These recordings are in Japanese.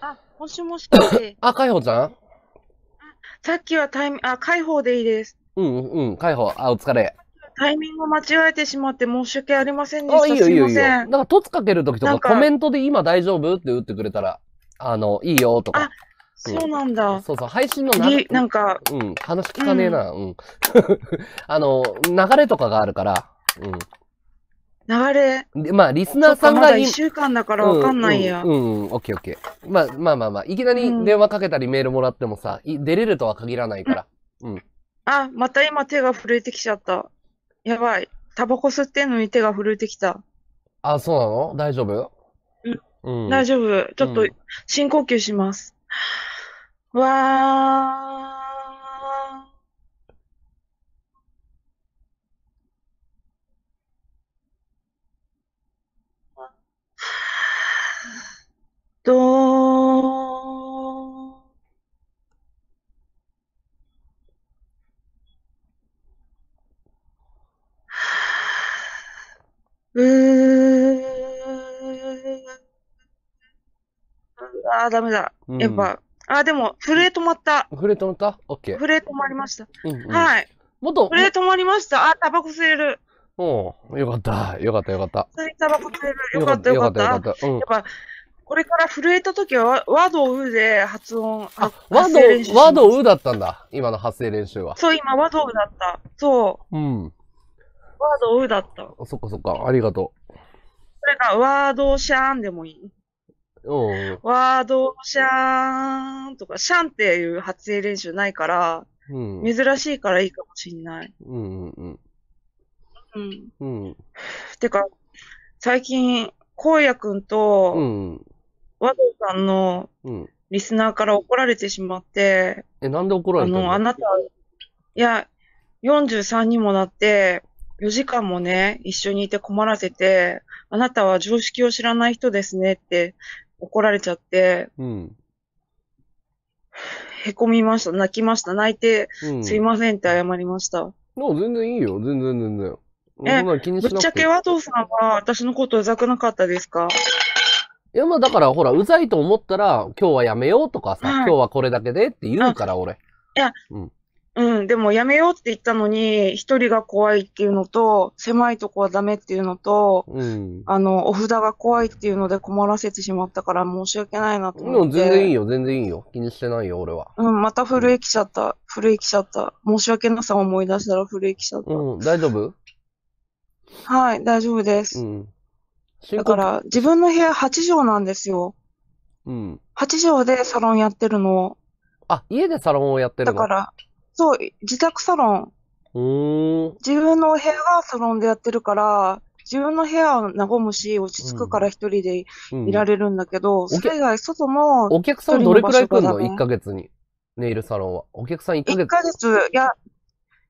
あ、もしもしかしてあ、海保ちゃんさっきはタイミあ、海保でいいです。うん、うん、海保。あ、お疲れ。タイミング間違えてしまって申し訳ありませんでしあ、いいよ、いいよ、いいすよ。みません。から、凸かけるときとか、かコメントで今大丈夫って打ってくれたら、あの、いいよとかあ。そうなんだ。そうそう、配信のななんか、うん、話聞かねえな、うん。あの、流れとかがあるから、うん。流れ。まあ、リスナーさんが。ま1週間だからわかんないや。うん、うん、うん、オッケーオッケー。まあ、まあまあまあ、いきなり電話かけたりメールもらってもさ、出れるとは限らないから。うん。あ、また今手が震えてきちゃった。やばい。タバコ吸ってんのに手が震えてきた。あ、そうなの大丈夫うん。大丈夫。ちょっと深呼吸します。わどうー。あダメだ。やっぱ、あ、でも、震え止まった。震え止まった ?OK。震え止まりました。うんうん、はい。もっと。震え止まりました。あ、タバコ吸える。おうよかった。よかった、よかった。普通にタバコ吸える。よかった、よかった。よかった。うん、やっぱ、これから震えた時は、ワドウーで発音、あ、ワードウーだったんだ。今の発声練習は。そう、今ワドウーだった。そう。うん。ー道うだった。そっかそっか、ありがとう。それか、ードシャーンでもいい。うん。わーどうしゃーんとか、シャンっていう発声練習ないから、うん。珍しいからいいかもしんない。うんうんうん。うん。てか、最近、こうやくんと和藤さんのうん。リスナーから怒られてしまって、え、なんで怒られたの、あのなた、いや、43にもなって、4時間もね、一緒にいて困らせて、あなたは常識を知らない人ですねって怒られちゃって、うん。へこみました。泣きました。泣いて、うん、すいませんって謝りました。もう全然いいよ。全然全然。え、ぶっちゃけ和藤さんは私のことうざくなかったですかいや、まあだからほら、うざいと思ったら、今日はやめようとかさ、はい、今日はこれだけでって言うから、俺。いや、うん、うん、でもやめようって言ったのに、一人が怖いっていうのと、狭いとこはダメっていうのと、うん、あの、お札が怖いっていうので困らせてしまったから申し訳ないなと思って。全然いいよ、全然いいよ。気にしてないよ、俺は。うん、また震えきちゃった。震えきちゃった。申し訳なさを思い出したら震えきちゃった。うん、大丈夫はい、大丈夫です。うん、だから、自分の部屋8畳なんですよ。うん。8畳でサロンやってるの。あ、家でサロンをやってるのだから、そう、自宅サロン。自分のお部屋がサロンでやってるから、自分の部屋は和むし、落ち着くから一人でいられるんだけど、うんうん、それ以外、外の、ね、お客さんどれくらい来るの ?1 ヶ月に。ネイルサロンは。お客さん1ヶ月 ?1 ヶ月。いや、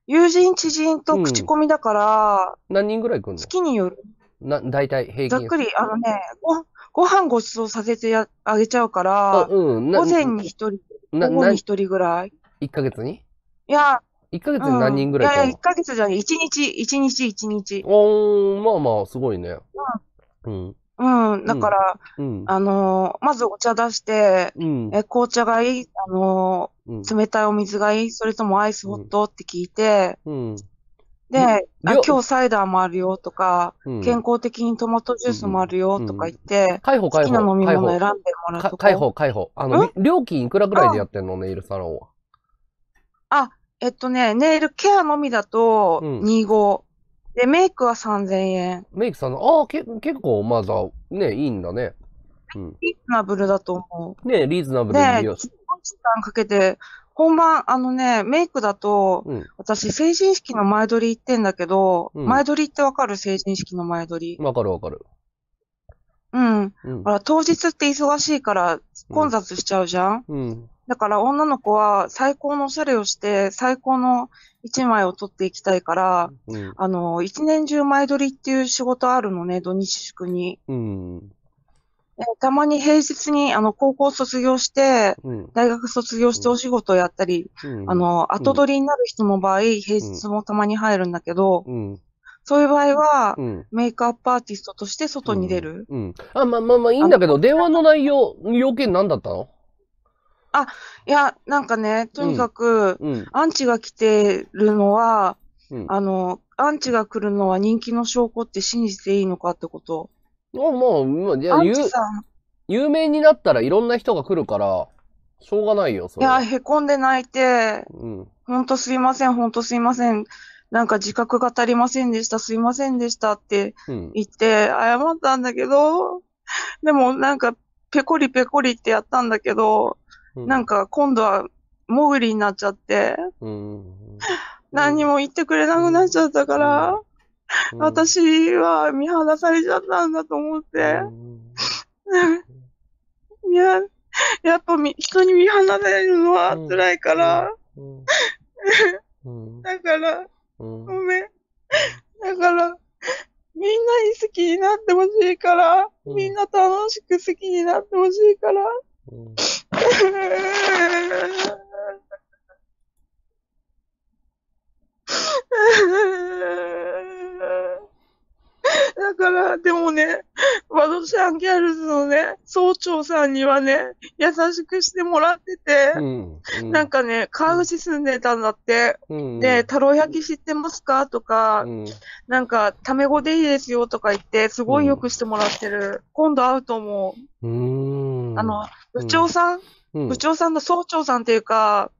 友人、知人と口コミだから、うん、何人ぐらい来るの月による。な、大体平均。ざっくり、あのね、ご、ご飯ごちそうさせてあげちゃうから、うん、午前に一人、午後に一人ぐらい。1ヶ月にいや、1ヶ月に何人ぐらいかうん、いやいや、1ヶ月じゃない。1日、1日、1日。おー、まあまあ、すごいね。うん。うん。だから、うん、あのー、まずお茶出して、うん、え、紅茶がいいあのー、冷たいお水がいいそれともアイスホットって聞いて、で、あ、今日サイダーもあるよとか、うん、健康的にトマトジュースもあるよとか言って、うんうん、好きな飲み物選んでもらうとか。解放、解放。あの、料金いくらぐらいでやってんのネイルサロンは。あ、えっとね、ネイルケアのみだとうん25。で、メイクは3000円。メイクさんの、ああ、け、結構、まだ、ね、いいんだね。リーズナブルだと思う。ね、リーズナブルで、に利用し、時間かけて、本番、あのね、メイクだと、うん。私、成人式の前撮り行ってんだけど、うん前撮りってわかる成人式の前撮り。わかるわかる。うん。うんほ。ら、当日って忙しいから、混雑しちゃうじゃん、うん。だから女の子は最高のおしゃれをして、最高の一枚を取っていきたいから、うん、あの、一年中前撮りっていう仕事あるのね、土日祝に。うん、たまに平日に、あの、高校卒業して、うん、大学卒業してお仕事をやったり、あの、後撮りになる人の場合、平日もたまに入るんだけど、そういう場合は、うん、メイクアップアーティストとして外に出る。うん。うん、あ、まあまあまあいいんだけど、電話の内容、要件何だったのあ、いや、なんかね、とにかく、うんアンチが来てるのは、うん、あの、アンチが来るのは人気の証拠って信じていいのかってこと。もう、もう、じゃあ、有名になったらいろんな人が来るから、しょうがないよ、それ。いや、へこんで泣いて、うん、ほんとすいません、ほんとすいません。なんか自覚が足りませんでした、すいませんでしたって言って謝ったんだけど、でもなんかペコリペコリってやったんだけど、なんか今度は、潜りになっちゃって、うん何にも言ってくれなくなっちゃったから、うん、私は見放されちゃったんだと思って、うん、いや、やっぱみ人に見放されるのは辛いから、だから、ごめん。だから、みんなに好きになってほしいから、みんな楽しく好きになってほしいから、だから、でもね、ワドシャンギャルズのね、総長さんにはね、優しくしてもらってて、うんうん、なんかね、川口住んでたんだって、うんうん、で、太郎焼き知ってますかとか、うん、なんか、タメ語でいいですよとか言って、すごいよくしてもらってる。うん、今度会うと思う。うんあの、部長さん、うん、部長さんの総長さんっていうか、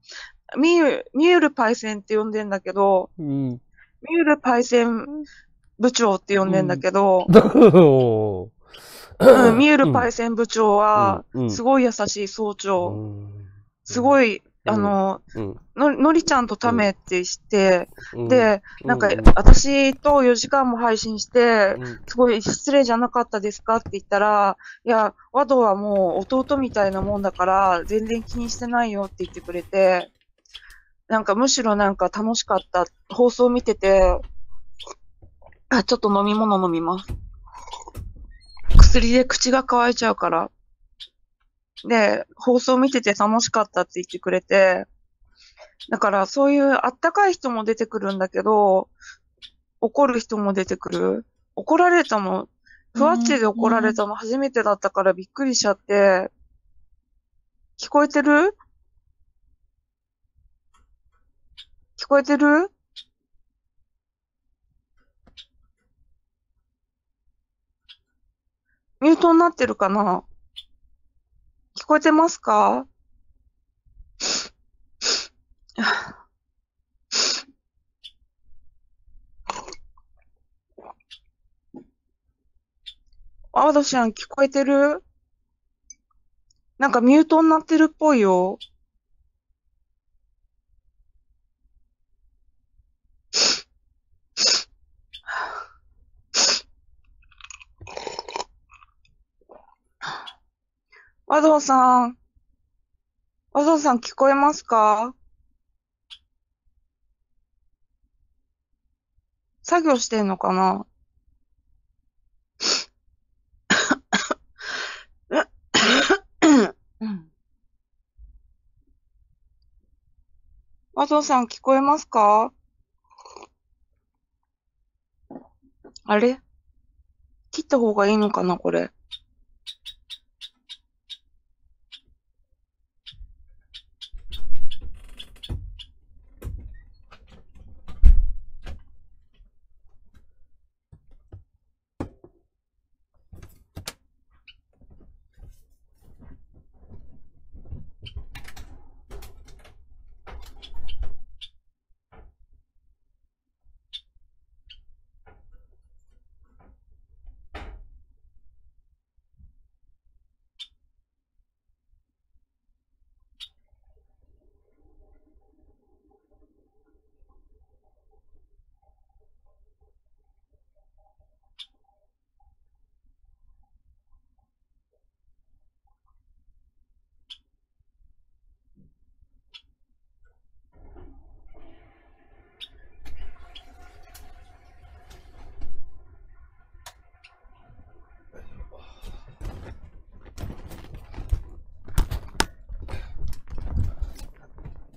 ミュミュールパイセンって呼んでんだけど、うん、ミュールパイセン部長って呼んでんだけど、うんうミュールパイセン部長は、すごい優しい総長、すごいあの、の、のりちゃんとためってして、で、なんか、私と4時間も配信して、すごい失礼じゃなかったですかって言ったら、いや、和道はもう弟みたいなもんだから、全然気にしてないよって言ってくれて、なんかむしろなんか楽しかった。放送見てて、あ、ちょっと飲み物飲みます。薬で口が乾いちゃうから。で、放送見てて楽しかったって言ってくれて、だからそういうあったかい人も出てくるんだけど、怒る人も出てくる。怒られたの、ふわっちで怒られたの初めてだったからびっくりしちゃって、聞こえてる聞こえてるミュートになってるかな聞こえてますか アードシアン聞こえてるなんかミュートになってるっぽいよ。和道さん、和道さん聞こえますか作業してんのかな和道さん聞こえますかあれ切った方がいいのかなこれ。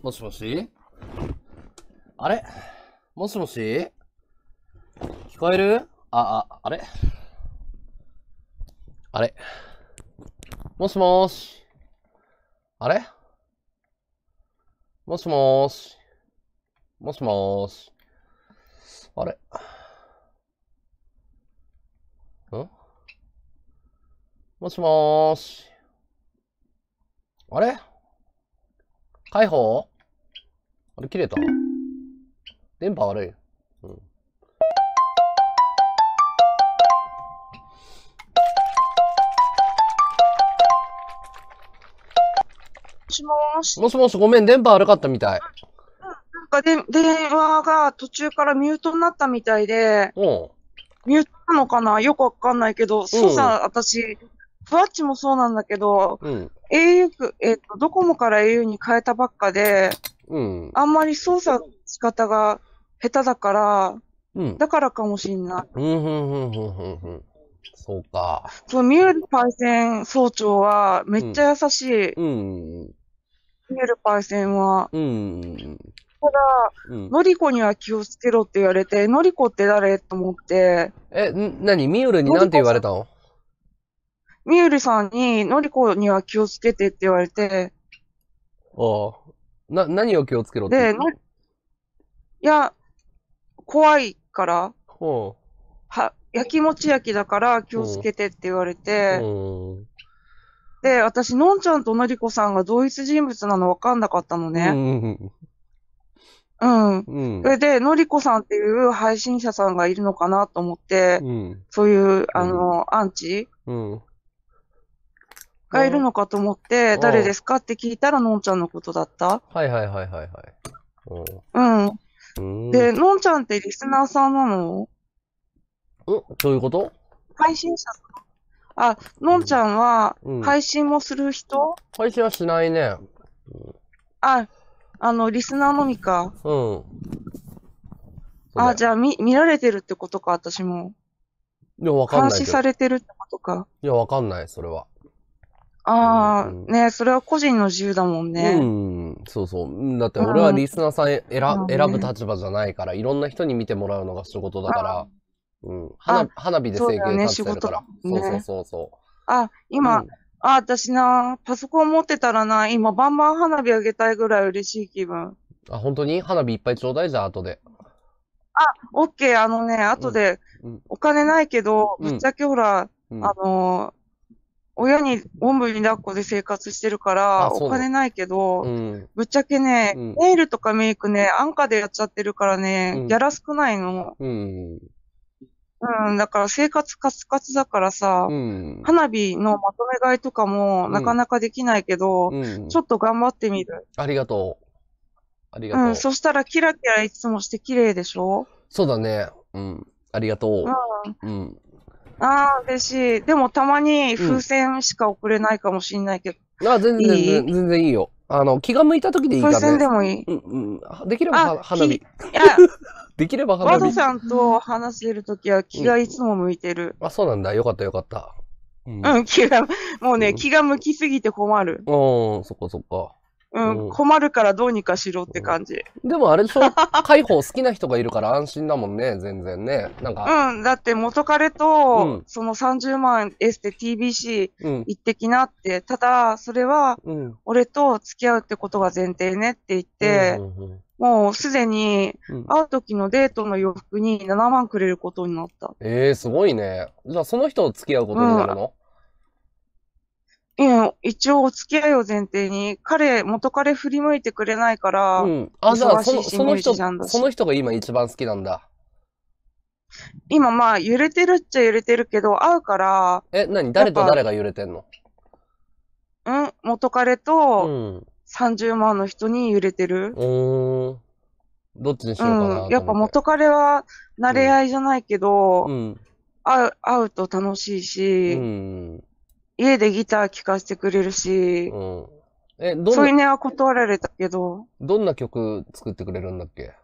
もしもしあれもしもし聞こえるあ、あ、あれあれもしもーしあれもしもーしもしもーしあれんもしもーし。あれ解放あれ切れた電波悪い。うん。もしもし。もしもし、ごめん、電波悪かったみたい。うん、なんかで、電話が途中からミュートになったみたいで、うん、ミュートなのかなよくわかんないけど、そうさ、私、ふわっちもそうなんだけど、うん、au、えっ、ー、と、ドコモから au に変えたばっかで、うん。あんまり操作仕方が下手だから、うん。だからかもしんない。うん、うん、うん、うん、ふん。そうか。そう、ミュールパイセン総長はめっちゃ優しい。うん。ミュールパイセンは。うん。ただ、うん、のりこには気をつけろって言われて、のりこって誰と思って。え、なにミュールに何て言われたのミュールさんに、のりこには気をつけてって言われて。ああ。な、何を気をつけろってで、っいや、怖いから、ほは、焼きもち焼きだから気をつけてって言われて、で、私、のんちゃんとのりこさんが同一人物なの分かんなかったのね。うん。うん。それで、のりこさんっていう配信者さんがいるのかなと思って、うん。そういう、あの、アンチうん。がいるのかと思って、誰ですかって聞いたら、のんちゃんのことだった。はいはいはいはいはい。うん。で、のんちゃんってリスナーさんなのんどういうこと配信者あ、のんちゃんは、配信もする人、うん、配信はしないね。あ、あの、リスナーのみか。うん。あ、じゃあ、み、見られてるってことか、私も。いや、わかんない。監視されてるってことか。いや、わかんない、それは。ああ、ねそれは個人の自由だもんね。うん、そうそう。だって俺はリスナーさん選,、選ぶ立場じゃないから、いろんな人に見てもらうのが仕事だから、うん、花花火で整形立ってるからそう、そうそうそう。あ、今、あ、私な、パソコン持ってたらな、今バンバン花火あげたいぐらい嬉しい気分。あ、本当に花火いっぱいちょうだいじゃん、後で。あ、オッケー、あのね、後で、うん、お金ないけど、ぶっちゃけほら、うん、あの親に、おんぶに抱っこで生活してるから、お金ないけど、うん、ぶっちゃけね、うん、ネイルとかメイクね、安価でやっちゃってるからね、うん、ギャラ少ないの。うん。うん、だから生活カツカツだからさ、うん、花火のまとめ買いとかもなかなかできないけど、ちょっと頑張ってみる。ありがとう。ありがとう。うん、そしたらキラキラいつもして綺麗でしょそうだね。うん。ありがとう。うん。うんああ、嬉しい。でもたまに風船しか送れないかもしれないけど。ああ、全然いい全然、いいよ。あの、気が向いた時でいいから、ね。風船でもいい。うんうん。できれば花火。いや。できれば花火。ワドさんと話せるる時は気がいつも向いてる。うん、あ、そうなんだ。よかったよかった。うん、うん、気が、もうね、うん、気が向きすぎて困る。うん、そっかそっか。うん、困るからどうにかしろって感じ。でもあれでしょ解放好きな人がいるから安心だもんね、全然ね。なんか。うん、だって元彼と、その30万エステ TBC 行ってきなって、うん、ただ、それは、俺と付き合うってことが前提ねって言って、うんうんうんもうすでに会う時のデートの洋服に7万くれることになった。うん、ええー、すごいね。じゃあその人と付き合うことになるの、いや、一応お付き合いを前提に、彼、元彼振り向いてくれないから、うん。あ、じゃあ、そう、その人、その人が今一番好きなんだ。今まあ、揺れてるっちゃ揺れてるけど、会うから。え、何誰と誰が揺れてんのうん元彼と、30万の人に揺れてる。うん。どっちにしようかな、うん。やっぱ元彼は、慣れ合いじゃないけど、うん、会う、会うと楽しいし、うん家でギター聴かせてくれるし、うん。え、どん添い寝は断られたけど。どんな曲作ってくれるんだっけ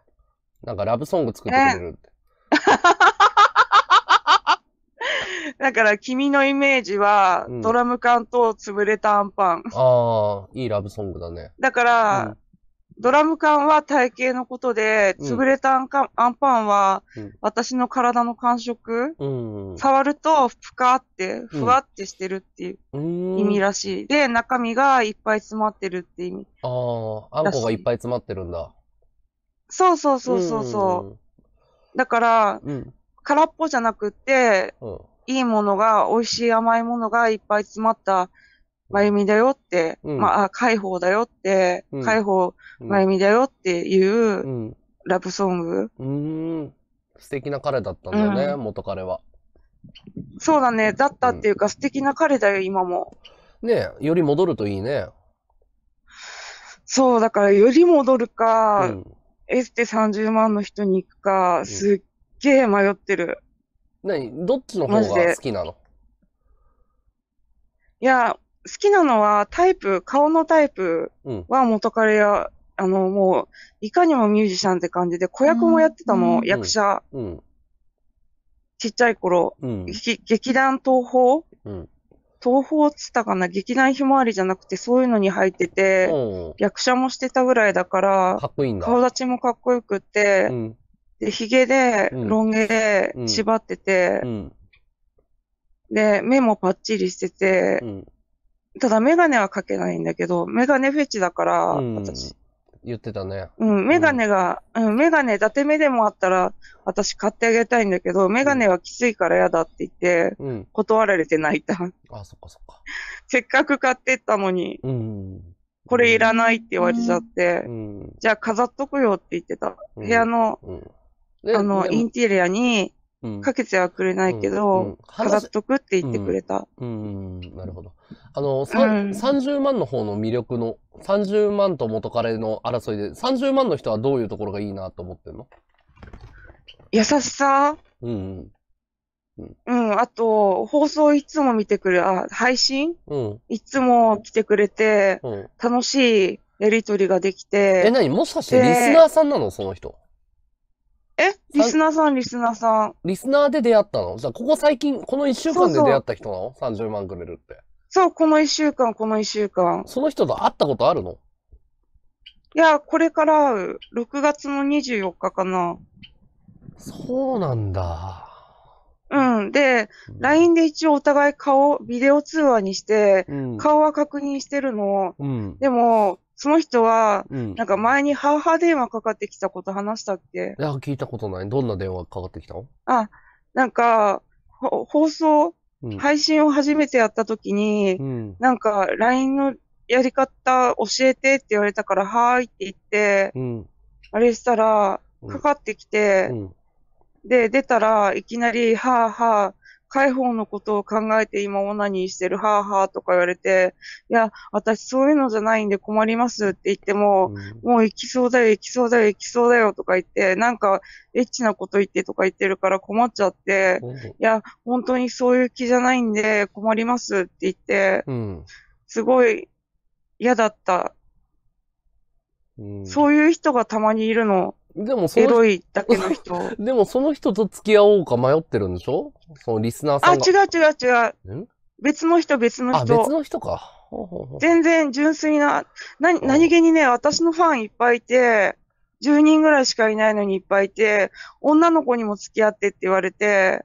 なんかラブソング作ってくれるって。だから君のイメージは、うん、ドラム缶と潰れたアンパン。ああ、いいラブソングだね。だから、うんドラム缶は体型のことで、潰れたアンアンパンは私の体の感触、うん。触ると、ぷかって、ふわってしてるっていう意味らしい。で、中身がいっぱい詰まってるって意味。ああ、あんこがいっぱい詰まってるんだ。そうそうそうそうそう。だから、うん。空っぽじゃなくて、うん。いいものが、美味しい甘いものがいっぱい詰まったまゆみだよって、うん、まあ、あ、解放だよって、うん、解放、まゆみだよっていう、ラブソング。うん。素敵な彼だったんだよね、うん、元彼は。そうだね。だったっていうか、素敵な彼だよ、今も。ねえ、より戻るといいね。そう、だから、より戻るか、うん、エステ30万の人に行くか、すっげえ迷ってる。何どっちの方が好きなのいや、好きなのはタイプ、顔のタイプは元彼や、うん、あの、もう、いかにもミュージシャンって感じで、子役もやってたの、うん、役者、うん。ちっちゃい頃、劇団東宝、東宝っつったかな、劇団ひまわりじゃなくて、そういうのに入ってて、役者もしてたぐらいだから、か顔立ちもかっこよくて、で、髭で、ロン毛で、縛ってて、で、目もパッチリしてて、ただメガネはかけないんだけど、メガネフェチだから、うん、私。言ってたね。うん、メガネが、うん、メガネ、伊達目でもあったら、私買ってあげたいんだけど、メガネはきついから嫌だって言って、うん、断られて泣いた。あ、そっかそっか。せっかく買ってったのに、うん、これいらないって言われちゃって、うん、じゃあ飾っとくよって言ってた。部屋の、あの、インテリアに、かけてはくれないけど、うんうん、飾っとくって言ってくれた。うん、うん、なるほど。あの、30万の方の魅力の、30万と元彼の争いで、30万の人はどういうところがいいなと思ってるの優しさうん。うん、あと、放送いつも見てくれ、あ、配信、うん、いつも来てくれて、楽しいやりとりができて。え、なにもしかしてリスナーさんなのその人。えリスナーさん、リスナーさん。リスナーで出会ったのじゃあ、ここ最近、この1週間で出会った人なの ?30 万くれるって。そう、この1週間、この1週間。その人と会ったことあるのいや、これから会う。6月の24日かな。そうなんだ。うん。で、LINE で一応お互い顔、ビデオ通話にして、顔は確認してるの。うん、でも、その人は、なんか前にハーハー電話かかってきたこと話したっけいや、聞いたことない。どんな電話かかってきたのあ、なんか、放送、配信を初めてやった時に、うん、なんか LINE のやり方教えてって言われたから、はーいって言って、うん、あれしたら、かかってきて、うんで、出たらいきなり、はあはあ、解放のことを考えて今オナニーしてる、はあはあとか言われて、いや、私そういうのじゃないんで困りますって言っても、うん、もう行きそうだよ、行きそうだよ、行きそうだよとか言って、なんかエッチなこと言ってとか言ってるから困っちゃって、うん、いや、本当にそういう気じゃないんで困りますって言って、うん、すごい嫌だった。そういう人がたまにいるの。でもその、エロいだけの人。でもその人と付き合おうか迷ってるんでしょそのリスナーさあ、んが。違う違う違う。別の人、別のあ、人。別の人か。全然純粋な、な、何気にね、私のファンいっぱいいて、10人ぐらいしかいないのにいっぱいいて、女の子にも付き合ってって言われて、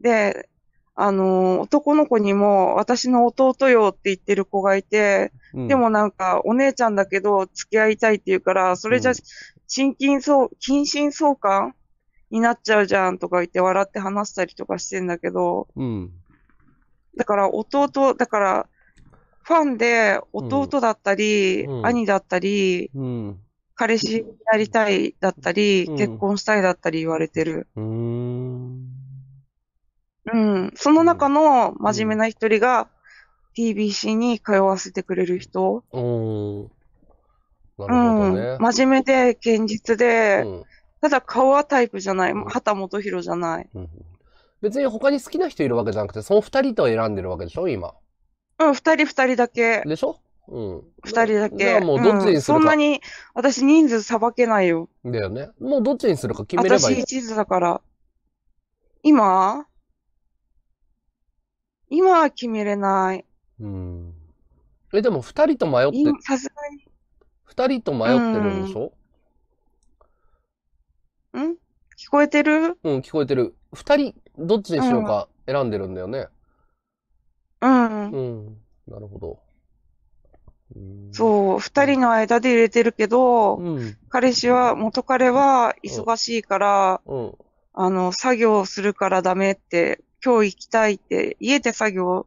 で、あの、男の子にも、私の弟よって言ってる子がいて、うん、でもなんか、お姉ちゃんだけど、付き合いたいって言うから、それじゃ、心筋相、近親相関になっちゃうじゃんとか言って笑って話したりとかしてんだけど、うん、だから弟、だから、ファンで弟だったり、うん、兄だったり、うん、彼氏になりたいだったり、結婚したいだったり言われてる。うん。その中の真面目な一人が、TBC に通わせてくれる人。うん。なるほどね。真面目で、堅実で、ただ顔はタイプじゃない。畑元博じゃない、別に他に好きな人いるわけじゃなくて、その二人と選んでるわけでしょ、今。うん、二人二人だけ。でしょうん。二人だけ。じゃあもうどっちにするか、うん、そんなに、私人数さばけないよ。だよね。もうどっちにするか決めればいい。私一途だから。今今は決めれない。うん。え、でも二人と迷って、さすがに。二人と迷ってるんでしょ、うん、ん聞こえてるうん、聞こえてる。二人、どっちにしようか選んでるんだよね。うん。うん。なるほど。そう、二人の間で入れてるけど、うん、彼氏は、元彼は忙しいから、うん、あの、作業するからダメって今日行きたいって、家で作業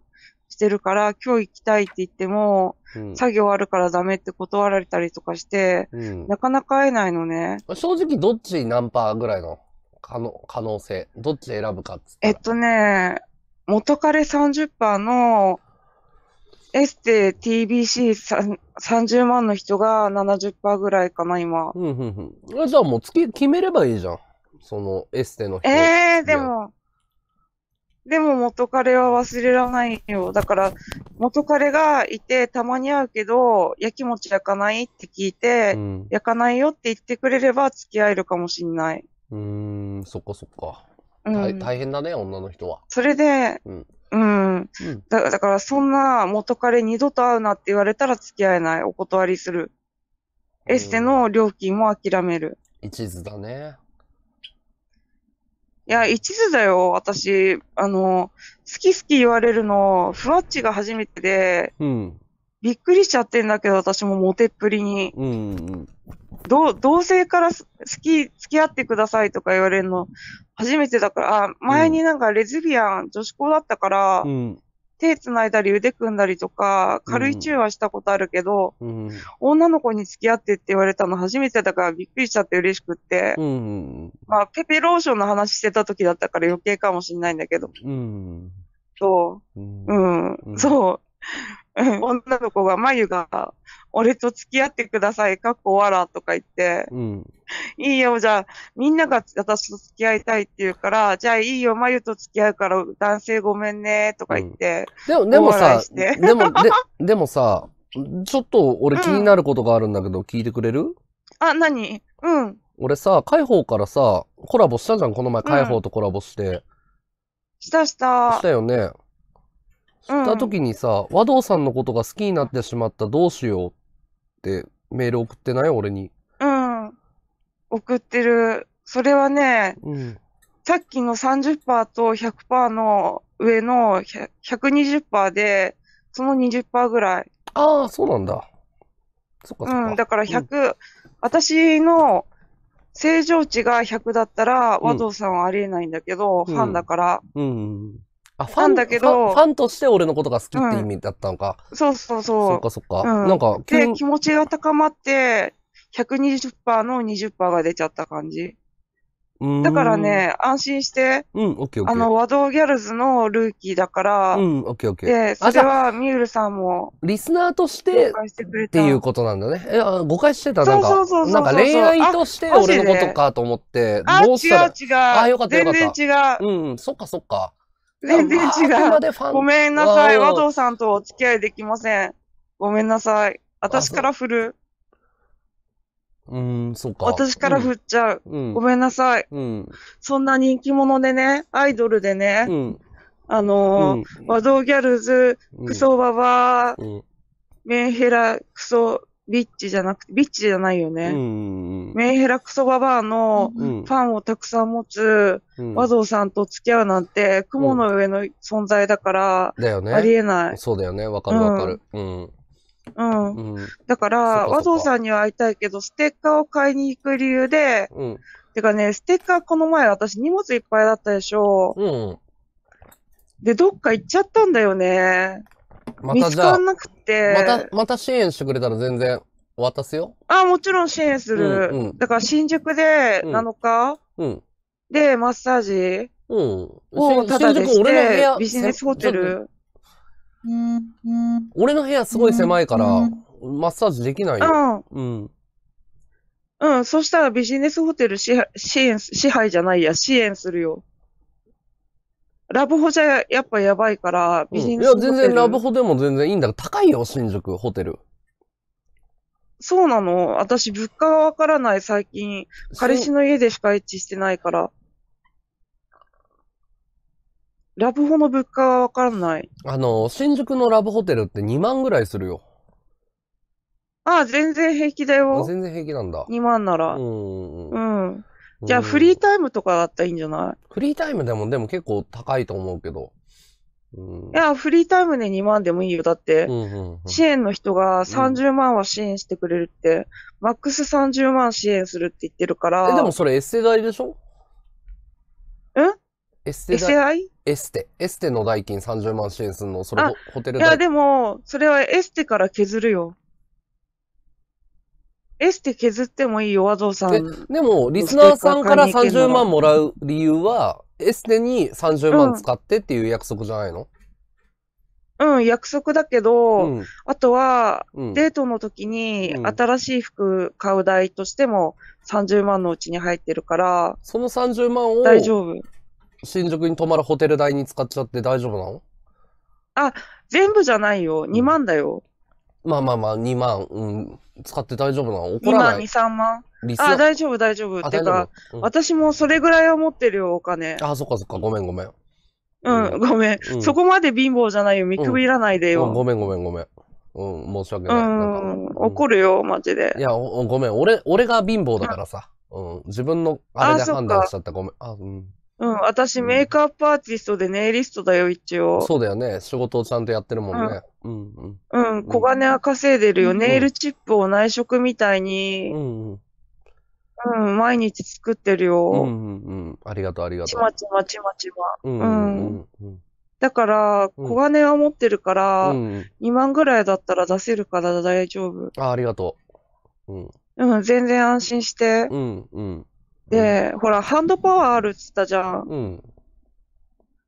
してるから、今日行きたいって言っても、うん、作業あるからダメって断られたりとかして、うん、なかなか会えないのね。正直どっち何パーぐらいの可能可能性どっち選ぶかっつえっとね、元彼30%の、エステ TBC30 万の人が70%ぐらいかな、今。うんうんうん。じゃあもう月決めればいいじゃん。そのエステの人。ええー、でも、でも元彼は忘れられないよ。だから、元彼がいて、たまに会うけど、やきもち焼かないって聞いて、うん、焼かないよって言ってくれれば付き合えるかもしんない。うーん、そっかそっか。うん、大変だね、女の人は。それで、うん。うんだだから、そんな元彼二度と会うなって言われたら付き合えない。お断りする。エステの料金も諦める。一途だね。いや、一途だよ、私。あの、好き好き言われるの、ふわっちが初めてで、うん、びっくりしちゃってんだけど、私もモテっぷりに。うん、うん、同性から好き、付き合ってくださいとか言われるの、初めてだから、あ、前になんかレズビアン、うん、女子校だったから、うん、手繋いだり腕組んだりとか、軽いーはしたことあるけど、うん、女の子に付き合ってって言われたの初めてだからびっくりしちゃって嬉しくって、うん、まあ、ペペローションの話してた時だったから余計かもしれないんだけど、うん、そう、うん、そう、女の子が、眉が、俺と付き合ってください、かっこわら、とか言って、うん、いいよ、じゃあ、みんなが私と付き合いたいって言うから、じゃあいいよ、眉と付き合うから、男性ごめんね、とか言って、うん、でも、でもさ、でも、で、でもさ、ちょっと俺気になることがあるんだけど、聞いてくれる、うん、あ、何うん。俺さ、海宝からさ、コラボしたじゃん、この前、海宝とコラボして。したした。したよね。知った時にさ、和道さんのことが好きになってしまったどうしようってメール送ってない俺に。うん。送ってる。それはね、うん。さっきの30%と100%の上の1 2 0で、その20%ぐらい。ああ、そうなんだ。そっかそっか。うん、だから100、私の正常値が100だったら、和道さんはありえないんだけど、うん半だから。うんうんうん。あ、ファンだけどファ。ファンとして俺のことが好きって意味だったのか。うん、そうそうそう。そっかそっか。うん、なんか、で、気持ちが高まって、120%の20%が出ちゃった感じ。だからね、安心して、うん、オッケーオッケーあの、和道ギャルズのルーキーだから、うん、オッケーオッケー。で、それはミュールさんも、リスナーとして、っていうことなんだね。え、誤解してた、なんか、そうそうそうなんか恋愛として俺のことかと思って、どうしたらあ、違う違う。あ、よかったよかった。全然違う。うん、そっかそっか。全然違う。ごめんなさい。和藤さんとお付き合いできません。ごめんなさい。私から振る。うん、そっか。私から振っちゃう。うん、ごめんなさい、うん。そんな人気者でね、アイドルでね、うん、あのー、和道ギャルズ、クソババア、メンヘラ、クソビッチじゃなくて、ビッチじゃないよね。メンヘラクソババアのファンをたくさん持つ、和蔵さんと付き合うなんて、雲の上の存在だから、ありえない。そうだよね。わかるわかる。うん。うん。だから、和蔵さんには会いたいけど、ステッカーを買いに行く理由で、うん、てかね、ステッカーこの前私荷物いっぱいだったでしょ。うん。で、どっか行っちゃったんだよね。ま見たつじゃかんなくて。た、また支援してくれたら全然渡すよ。あ、もちろん支援する。うんうんだから新宿で7日、うん。でマッサージうん。をしタでして、ビジネスホテ。ル。うん。俺の部屋すごい狭いから、うんマッサージできないよ。うん。うん。うん。そしたらビジネスホテル支配支援、支配じゃないや、支援するよ。ラブホじゃやっぱやばいから、ビジネス、うん、いや、全然ラブホでも全然いいんだ高いよ、新宿、ホテル。そうなの私、物価がわからない、最近。彼氏の家でしか一致してないから。ラブホの物価がわからない。あの、新宿のラブホテルって2万ぐらいするよ。ああ、全然平気だよ。全然平気なんだ。2万なら。うん。うん。じゃあフリータイムとかだったらいいんじゃない、フリータイムでも、でも結構高いと思うけど。うん、いや、フリータイムで2万でもいいよ。だって、うんうんうん、支援の人が30万は支援してくれるって、うん、マックス30万支援するって言ってるから。え、でもそれエステ代でしょんエステ代エステ。エステの代金30万支援するの、それホテル代。いや、でも、それはエステから削るよ。エステ削ってもいいよ、和蔵さん。でも、リスナーさんから30万もらう理由は、エステに30万使ってっていう約束じゃないの、うん、うん、約束だけど、うん、あとは、デートの時に新しい服買う代としても30万のうちに入ってるから、その30万を、大丈夫。新宿に泊まるホテル代に使っちゃって大丈夫なのあ、全部じゃないよ。2万だよ。まあまあまあ、2万。うん。使って大丈夫なの怒らない。今2、3万。あ、大丈夫、大丈夫。ってか、うん、私もそれぐらいは持ってるよ、お金。あ、そっかそっか、ごめんごめん。うん、ごめ、うん。そこまで貧乏じゃないよ、見くびらないでよ。ごめんごめんごめん。うん、申し訳ない。うん、怒るよ、マジで。いや、ごめん、俺、俺が貧乏だからさ。うん、自分のあれで判断しちゃった、ごめん。あ、うん。うん、私、メイクアップアーティストでネイリストだよ、一応。そうだよね。仕事をちゃんとやってるもんね。うん、うん、うん。うん、小金は稼いでるよ。ネイルチップを内職みたいに、うん、うん、毎日作ってるよ。うん、うん、ありがとう、ありがとう。ちまちまちまちま。うん。だから、小金は持ってるから、2万ぐらいだったら出せるから大丈夫。あ、ありがとう。うん。うん、全然安心して。うん、うん。で、ほら、ハンドパワーあるっつったじゃん。うん。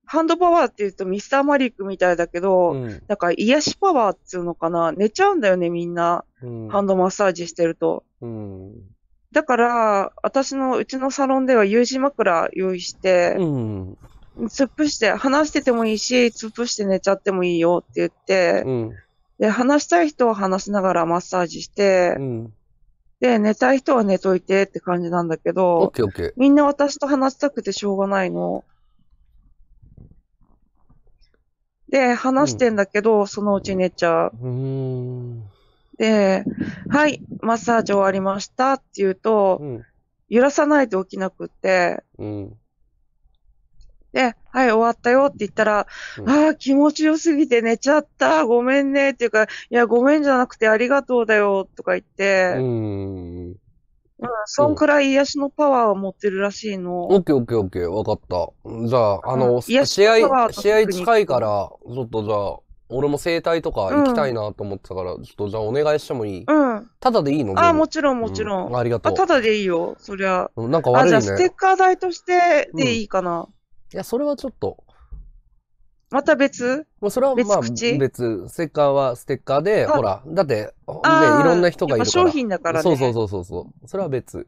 ハンドパワーって言うとミスターマリックみたいだけど、うん、なんか癒しパワーっていうのかな。寝ちゃうんだよね、みんな。うん、ハンドマッサージしてると。うん、だから、私のうちのサロンでは U 字枕用意して、うん、突っ伏して、話しててもいいし、突っ伏して寝ちゃってもいいよって言って、うん、で、話したい人は話しながらマッサージして、うんで、寝たい人は寝といてって感じなんだけど、みんな私と話したくてしょうがないの。で、話してんだけど、そのうち寝ちゃう。うで、はい、マッサージ終わりましたって言うと、うん。揺らさないと起きなくって、うん。で、はい、終わったよって言ったら、うん、ああ、気持ちよすぎて寝ちゃった、ごめんねっていうか、いや、ごめんじゃなくてありがとうだよとか言って、うん。うん、そんくらい癒しのパワーを持ってるらしいの。オッケーオッケーオッケー、わかった。じゃあ、あの、うん、試合、試合近いから、ちょっとじゃあ、俺も整体とか行きたいなと思ってたから、うん、ちょっとじゃあお願いしてもいいうん。ただでいいのあ、もちろんもちろん。うん、ありがとう。あ、ただでいいよ、そりゃ。なんか悪いね。あ、じゃあステッカー代としてでいいかな。いや、それはちょっと。また別もうそれはまあ別別、ステッカーはステッカーで、ほら、だって、ね、いろんな人がいるから。商品だからね。そうそうそうそう。それは別。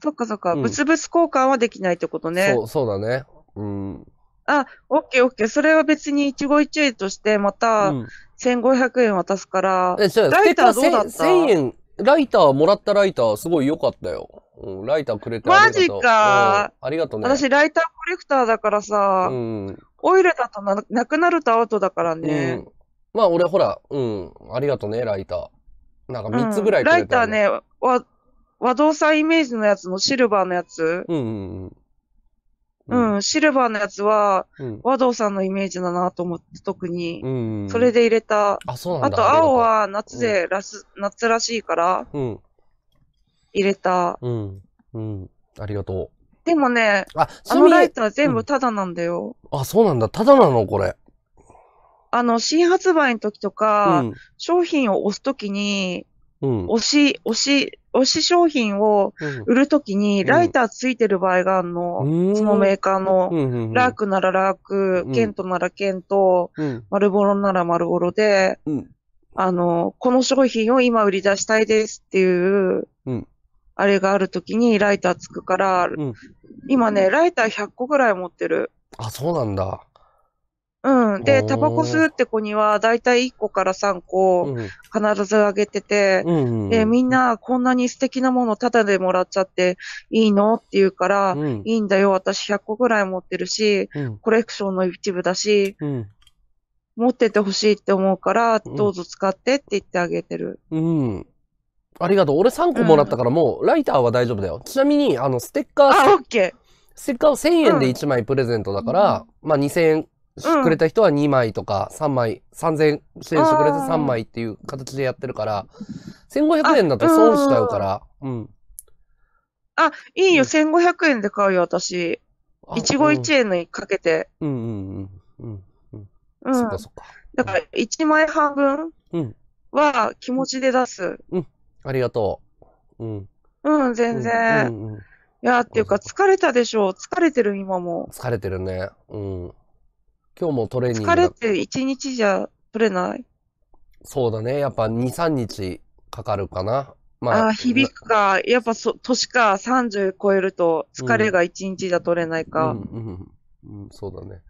そっかそっか、うん、物々交換はできないってことね。そう、そうだね。うん。あ、オッケーオッケー。それは別に一期一会として、また、1500円渡すから。うん、え、じゃあ、ステッカーどうだった ?1000 円ライター、もらったライター、すごい良かったよ。うん、ライターくれてあマジか、ありがとうね。私、ライターコレクターだからさ、うん、オイルだとななくなるとアウトだからね。うん、まあ、俺、ほら、うん、ありがとうね、ライター。なんか3つぐらいくれた、ライターね、和、和道さんイメージのやつのシルバーのやつ。うんうんうん。うん、シルバーのやつは、和道さんのイメージだなと思って、特に。うん、それで入れた。あ、そうなんだ。あと、青は夏でらす、夏らしいから、入れた。うん。うん。ありがとう。でもね、あのライトは全部タダなんだよ。あ、そうなんだ。タダなのこれ。あの、新発売の時とか、商品を押すときに、うん、推し、推し、推し商品を売るときにライターついてる場合があるの。うん、そのメーカーの、ラークならラーク、ケントならケント、丸ボロなら丸ボロで、あの、この商品を今売り出したいですっていう、あれがあるときにライターつくから、今ね、ライター100個ぐらい持ってる。あ、そうなんだ。うん。で、タバコ吸うって子には、だいたい1個から3個、必ずあげてて、うんで、みんなこんなに素敵なものタダでもらっちゃっていいのって言うから、うんいいんだよ、私100個ぐらい持ってるし、うんコレクションの一部だし、うん持っててほしいって思うから、どうぞ使ってって言ってあげてる。うんありがとう。俺3個もらったからもう、ライターは大丈夫だよ。ちなみに、あの、ステッカー、あ、オッケステッカーを1000円で1枚プレゼントだから、まあ2000円くれた人は2枚とか3枚、3000円してくれて3枚っていう形でやってるから、1500円だと損しちゃうから、うん。あ、いいよ、1500円で買うよ、私。一期一円のかけて。うんうんうん。うん。うん、そっかそっか。だから、1枚半分は気持ちで出す。うん。ありがとう。うん。うん、全然。うんうんいや、っていうか、疲れたでしょう。疲れてる、今も。疲れてるね。うん。今日もトレーニング。疲れて1日じゃ取れないそうだね。やっぱ2、3日かかるかな。まあ、あ響くか、やっぱそ年か30超えると疲れが1日じゃ取れないか。うん、うん、うん、そうだね。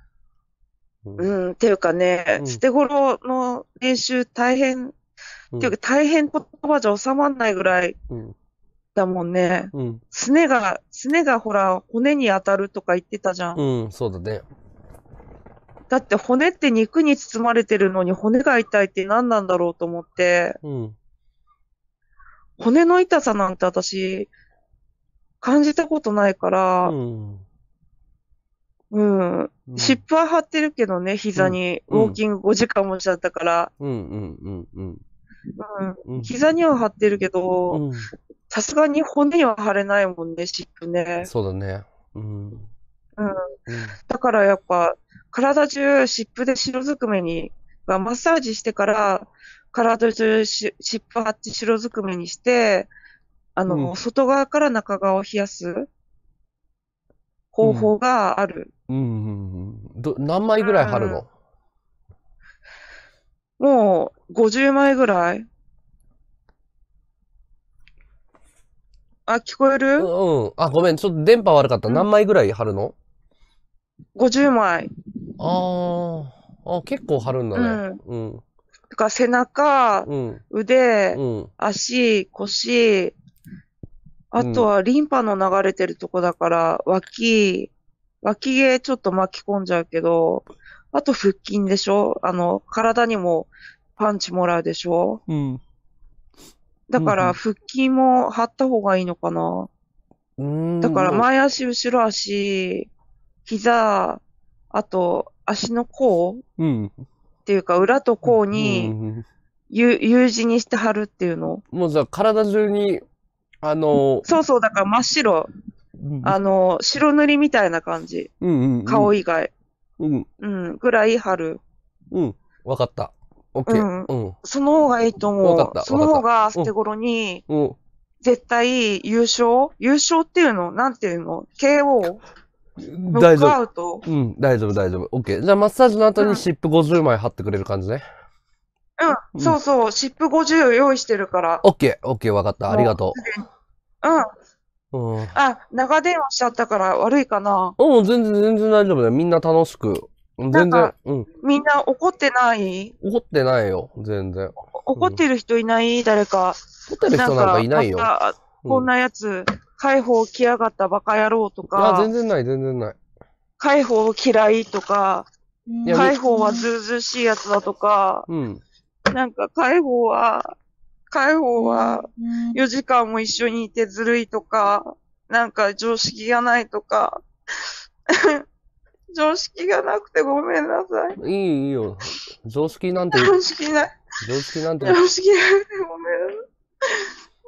うん、うん、っていうかね、うん、捨て頃の練習大変、うん、っていうか大変言葉じゃ収まらないぐらいだもんね。うん、すねが、すねがほら、骨に当たるとか言ってたじゃん。うん、そうだね。だって骨って肉に包まれてるのに骨が痛いって何なんだろうと思って、うん、骨の痛さなんて私、感じたことないから、うん。うん。湿布は貼ってるけどね、膝に。ウォーキング5時間もしちゃったから。うんうんうんうん。うん。膝には貼ってるけど、さすがに骨には貼れないもんね、湿布ね。そうだね。うん。うん。だからやっぱ、体中湿布で白ずくめに、マッサージしてから、体中湿布貼って白ずくめにして、あの、うん、外側から中側を冷やす方法がある。うん、うんうんうんど何枚ぐらい貼るの、うん、もう、50枚ぐらい。あ、聞こえるうん。あ、ごめん。ちょっと電波悪かった。何枚ぐらい貼るの50枚。ああ、結構貼るんだね。うん。とか、背中、うん、腕、うん、足、腰、あとはリンパの流れてるとこだから、脇、脇毛ちょっと巻き込んじゃうけど、あと腹筋でしょあの、体にもパンチもらうでしょうん。だから腹筋も張った方がいいのかな。うん。だから前足、後ろ足、膝、あと足の甲、うん、っていうか裏と甲に、う U 字にして貼るっていうのもうじゃあ体中に、あのー、そうそう、だから真っ白。うん、あのー、白塗りみたいな感じ。うんうんうん、顔以外。うん。うん、ぐらい貼る。うん。わかった。オッケー。うん。うん、その方がいいと思う。わかった。その方が捨て頃に、うん、絶対優勝優勝っていうのなんていうの ?KO? 大丈夫。うん、大丈夫、大丈夫。OK。じゃあ、マッサージの後に湿布50枚貼ってくれる感じね。うん、そうそう。湿布50用意してるから。OK、OK、わかった。ありがとう。うん。うん。あ、長電話しちゃったから悪いかな。うん、全然、全然大丈夫だよ。みんな楽しく。全然。うん。みんな怒ってない怒ってないよ。全然。怒ってる人いない誰か。怒ってる人なんかいないよ。こんなやつ。解放来やがったバカ野郎とか。いや、全然ない、全然ない。解放嫌いとか、解放はずうずうしいやつだとか、うん、なんか解放は、解放は4時間も一緒にいてずるいとか、なんか常識がないとか、常識がなくてごめんなさい。いい、いいよ。常識なんて。常識ない。常識なんて。常識なくてごめん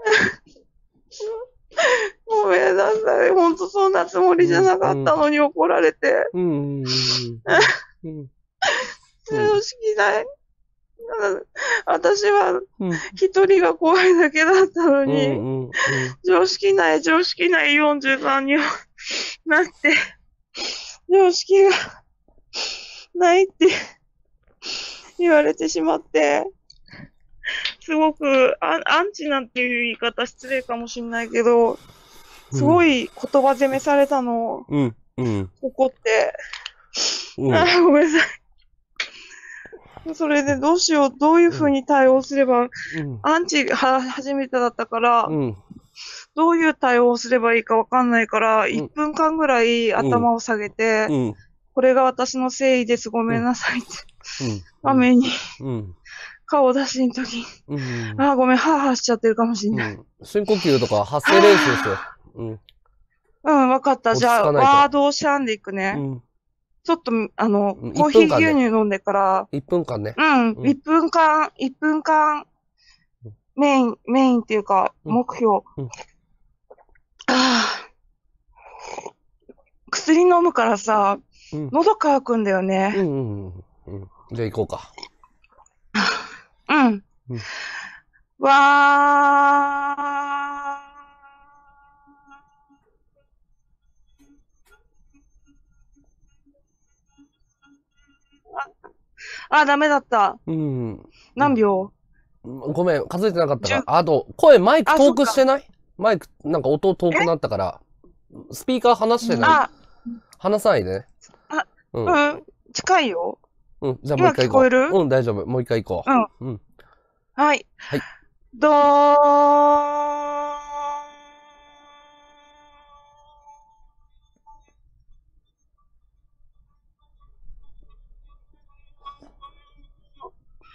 なさい。さい。本当そんなつもりじゃなかったのに怒られて。うん。常 識ない。私は一人が怖いだけだったのに、常識ない常識ない43になって、常識がないって言われてしまって、すごくアンチなんていう言い方失礼かもしれないけど、すごい言葉攻めされたのを、うん、うん。怒って、うん、あ ごめんなさい。それでどうしよう、どういうふうに対応すれば、うん、アンチは初めてだったから、うん、どういう対応をすればいいかわかんないから、1分間ぐらい頭を下げて、これが私の誠意です、ごめんなさいって、画面に、顔を出しに時に、ああ、ごめん、はあはあしちゃってるかもしれない。深呼吸とか発声練習して。うん。うん、わかった。じゃあ、ワードをシャンでいくね。うん。ちょっと、あの、コーヒー牛乳飲んでから。1分間ね。うん、1分間、1分間、メイン、メインっていうか、目標。うん、ああ。薬飲むからさ、うん、喉乾くんだよね。うんうんうん。じゃあ行こうか。うん。うん、わー。あ、ダメだった。うん。何秒、ごめん、数えてなかったから。あと、声マイク遠くしてないマイク、なんか音遠くなったから。スピーカー離してない。話さないでね。あ、うん、近いよ。うん、じゃあもう一回行こう。聞こえるうん、大丈夫。もう一回行こう。うん。うん、はい。はい。どー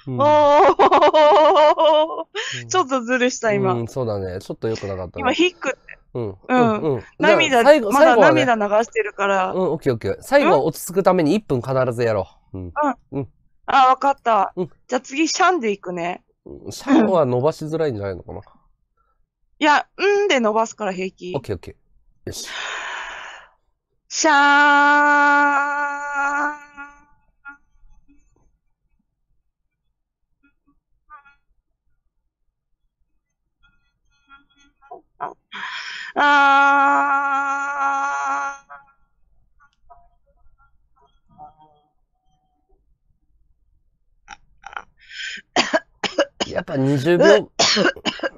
おお ちょっとずるした、今。そうだね。ちょっと良くなかった、今、ヒックって。うん。うん。うん、涙、最後まだ涙流してるから。うん、オッケーオッケー。最後落ち着くために1分必ずやろう。うん。うん。あ、わかった。じゃあ次、シャンでいくね。シャンは伸ばしづらいんじゃないのかな。いや、うんで伸ばすから平気。オッケーオッケー。よし。シャーンあやっぱ20秒、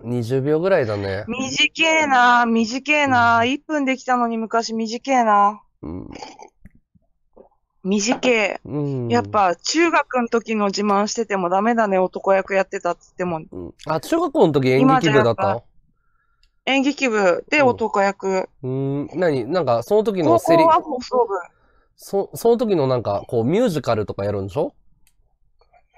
20 秒ぐらいだね。短えな、短えな、1分できたのに昔短えな。うん短え、うん。やっぱ中学の時の自慢しててもダメだね、男役やってたっ言っても。うん、あ、中学校の時演劇部だった演劇部で男役。うん、何なんか、その時のセリフ。そ、その時のなんか、こう、ミュージカルとかやるんでしょ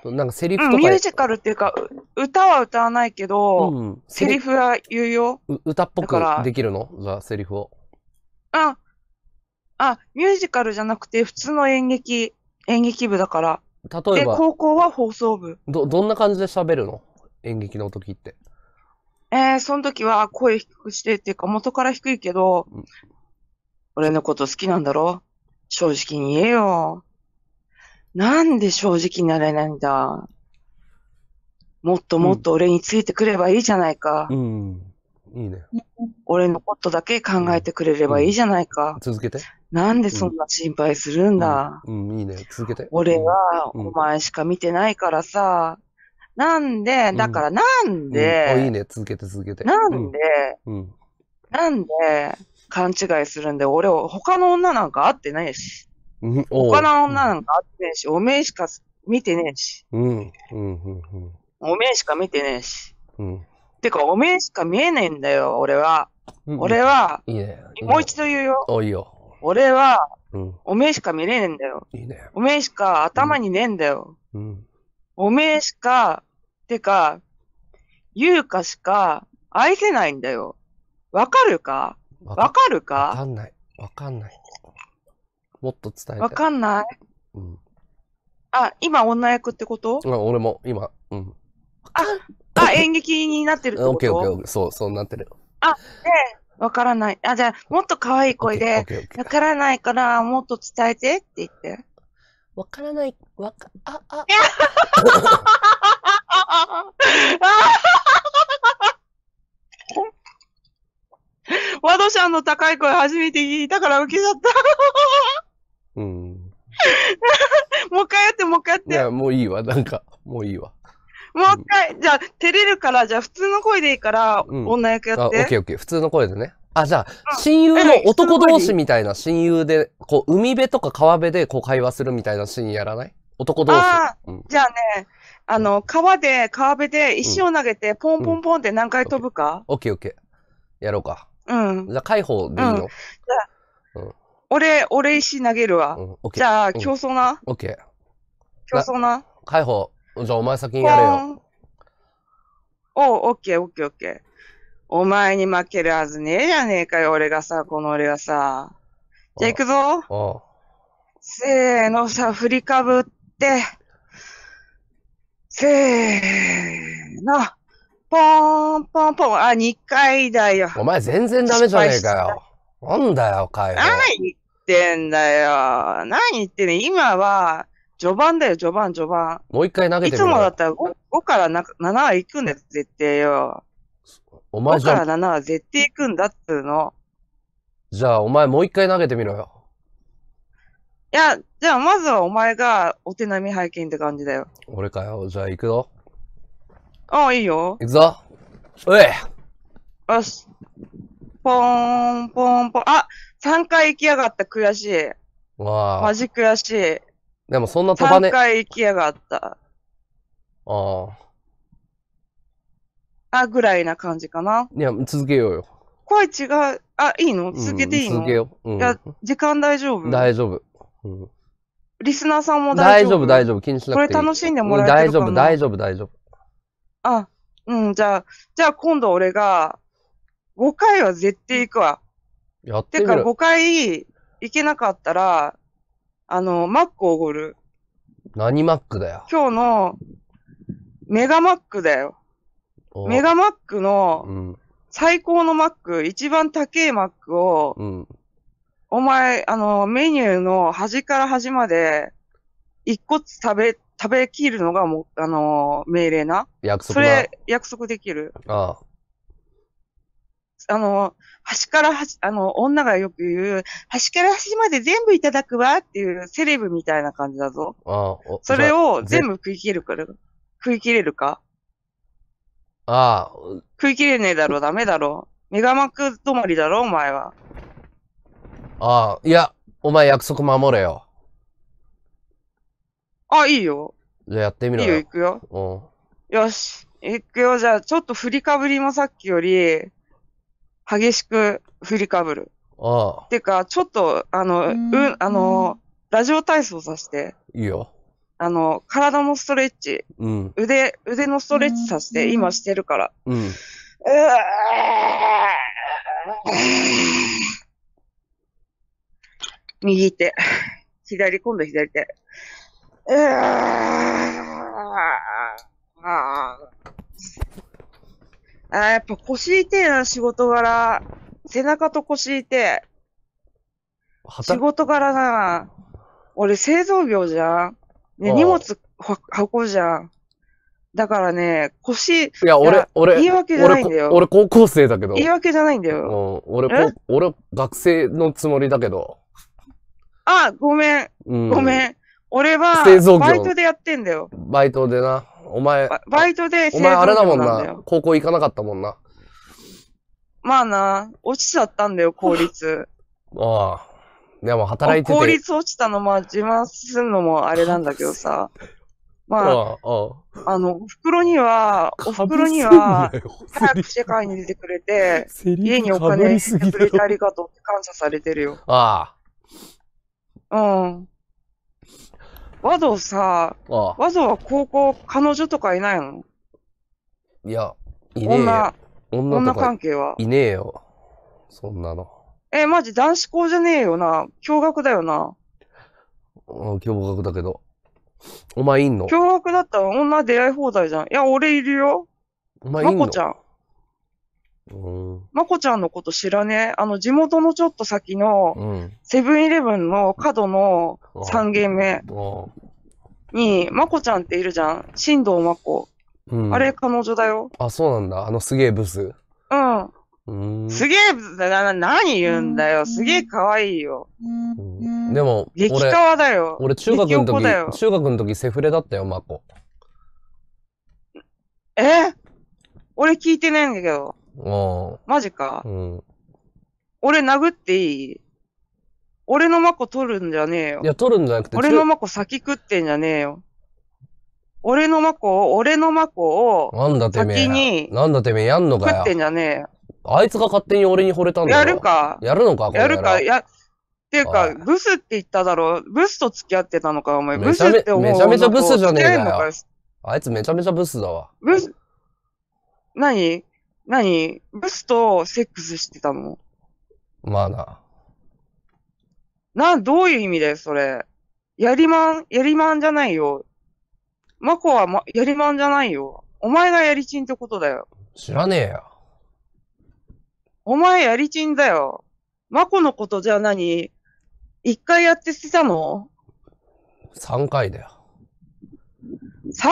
なんかセリフとか、うん、ミュージカルっていうか、歌は歌わないけど、うん、セリフは言うよ。う歌っぽくできるのじゃあ、セリフを。あ、あ、ミュージカルじゃなくて、普通の演劇、演劇部だから。例えば。で、高校は放送部。ど、どんな感じで喋るの演劇の時って。えー、その時は声低くしてっていうか元から低いけど、うん、俺のこと好きなんだろ正直に言えよ。なんで正直になれないんだもっともっと俺についてくればいいじゃないか。うん。うん、いいね。俺のことだけ考えてくれればいいじゃないか。うん、続けて。なんでそんな心配するんだ、うん、いいね。続けて。俺はお前しか見てないからさ、なんで、だからなんで、うんうん、いいね、続けて続けて。なんで、うん、なんで、勘違いするんで、俺、他の女なんか会ってないし、他の女なんか会ってないし、おめえしか見てねえし、おめえしか見てねえし、てか、おめえしか見えないんだよ、俺は。俺は、いいね、もう一度言うよ。いよ俺は、おめえしか見れねえんだよ。いいね、おめえしか頭にねえんだよ。おめえしかてか、優香しか愛せないんだよ。わかるかわかるわかかんない。わかんない。もっと伝えて。わかんないうん。あ、今女役ってことまあ俺も今、うん。あ、あ、演劇になってるってオこッケーオッケーオッケー。そう、そうなってる。あ、わからない。あ、じゃあ、もっと可愛い声で、わからないから、もっと伝えてって言って。わからない。わか、あ、あ。ワドシャンの高い声初めて聞いたから受けちゃった。うん。もう一回やって、もう一回やって。いや、もういいわ、なんか、もういいわ。もう一回、うん、じゃあ、照れるから、じゃあ、普通の声でいいから、うん、女役やって。あ、オッケーオッケー、普通の声でね。あ、じゃあ、親友の男同士みたいな親友で、こう、海辺とか川辺でこう会話するみたいなシーンやらない男同士。ああ、うん、じゃあね、あの、川で、川辺で石を投げて、ポンポンポンって何回飛ぶか、オッケーオッケー。やろうか。うん。じゃあ、解放でいいの、俺、俺石投げるわ。うん、オッケー。じゃあ、競争な。オッケー。競争な。解放。じゃあ、お前先にやれよ。おう、オッケー、オッケー、オッケー。お前に負けるはずねえじゃねえかよ、俺がさ、この俺がさ。じゃあ行くぞ。せーの、さ、振りかぶって。せーの。ポンポンポン。あ、2回だよ。お前全然ダメじゃねえかよ。なんだよ、回復。何言ってんだよ。何言ってんの今は、序盤だよ、序盤、序盤。もう一回投げてみろいつもだったら 5, 5から7は行くんだよ、絶対よ。お前5から7は絶対行くんだっつうの。じゃあ、お前もう一回投げてみろよ。いや、じゃあまずはお前がお手並み拝見って感じだよ。俺かよ。じゃあ行くぞ。ああ、いいよ。行くぞ。おいよし。ポーン、ポーン、ポーン。あ、3回行きやがった。悔しい。わあ。マジ悔しい。でもそんな飛ばね。3回行きやがった。ああ。あ、ぐらいな感じかな。いや、続けようよ。声違う。あ、いいの続けていいの、うん、続けよう。うん、いや、時間大丈夫大丈夫。うんリスナーさんも大丈夫大丈夫、気にしなくていい。これ楽しんでもらえるかな、大丈夫、大丈夫、大丈夫。あ、うん、じゃあ、じゃあ今度俺が、5回は絶対行くわ。やってみるてか5回行けなかったら、あの、マックおごる。何マックだよ。今日の、メガマックだよ。メガマックの、最高のマック、一番高いマックを、うんお前、あの、メニューの端から端まで、一個つ食べ、食べきるのがもう、あの、命令な。約束それ、約束できる。ああ。あの、端から端、あの、女がよく言う、端から端まで全部いただくわっていうセレブみたいな感じだぞ。ああ。それを全部食い切るから、食い切れるかああ。食い切れねえだろ、ダメだろ。メガマック止まりだろ、お前は。ああ、いや、お前約束守れよ。あ、いいよ。じゃあやってみろいいよ、行くよ。よし。行くよ。じゃあ、ちょっと振りかぶりもさっきより、激しく振りかぶる。ああ、てか、ちょっと、あの、うんあの、ラジオ体操させて。いいよ。あの、体のストレッチ。うん。腕、腕のストレッチさせて、今してるから。うん。うわ右手。左、今度左手。うああ、やっぱ腰痛いな、仕事柄。背中と腰痛い。仕事柄な。俺製造業じゃん。ね、荷物運ぶじゃん。だからね、腰、いや、俺、俺、言い訳じゃないんだよ。俺、俺高校生だけど。言い訳じゃないんだよ。俺、俺、学生のつもりだけど。あ、ごめん。ごめん。俺は、バイトでやってんだよ。バイトでな。お前、バイトでお前あれだもんな。高校行かなかったもんな。まあな、落ちちゃったんだよ、効率。ああ。でも働いてて。効率落ちたの、まあ自慢するのもあれなんだけどさ。まあ、あの、お袋には、お袋には、早く世界に出てくれて、家にお金てくれてありがとうって感謝されてるよ。ああ。うん。和道さ、あ和道は高校、彼女とかいないのいや、いねえよ女。、女関係は。いねえよ。そんなの。え、マジ男子校じゃねえよな。驚愕だよな。うん、驚愕だけど。お前いんの驚愕だったら女出会い放題じゃん。いや、俺いるよ。お前いんのまこちゃん。まこちゃんのこと知らねえ。あの、地元のちょっと先の、セブンイレブンの角の3軒目に、まこちゃんっているじゃん。新藤まこ。うん、あれ、彼女だよ。あ、そうなんだ。あのすげえブス。うん。すげえブスだな、何言うんだよ。すげえ可愛いよ。でも、激川だよ。俺、中学の時、中学の時セフレだったよ、まこ。え俺聞いてないんだけど。あマジか。うん。俺殴っていい俺のマコ取るんじゃねえよい。や、取るんじゃなくて、俺のマコ先食ってんじゃねえよ。俺のマコを、俺のマコをなんだてめ先え。になんだてめえ、やんの食ってんじゃねえよ。あいつが勝手に俺に惚れたんだよ。やる。か。やるのか、こやるか、や、っていうか、ブスって言っただろ。ブスと付き合ってたのか、お前。ブスめって思うめちゃめちゃブスじゃねえのかよ。あいつめちゃめちゃブスだわ。ブス、何何ブスとセックスしてたのまあな。な、どういう意味だよ、それ。やりまん、やりまんじゃないよ。マコは、ま、やりまんじゃないよ。お前がやりちんってことだよ。知らねえよ。お前やりちんだよ。マコのことじゃあ何一回やって捨てたの三回だよ。3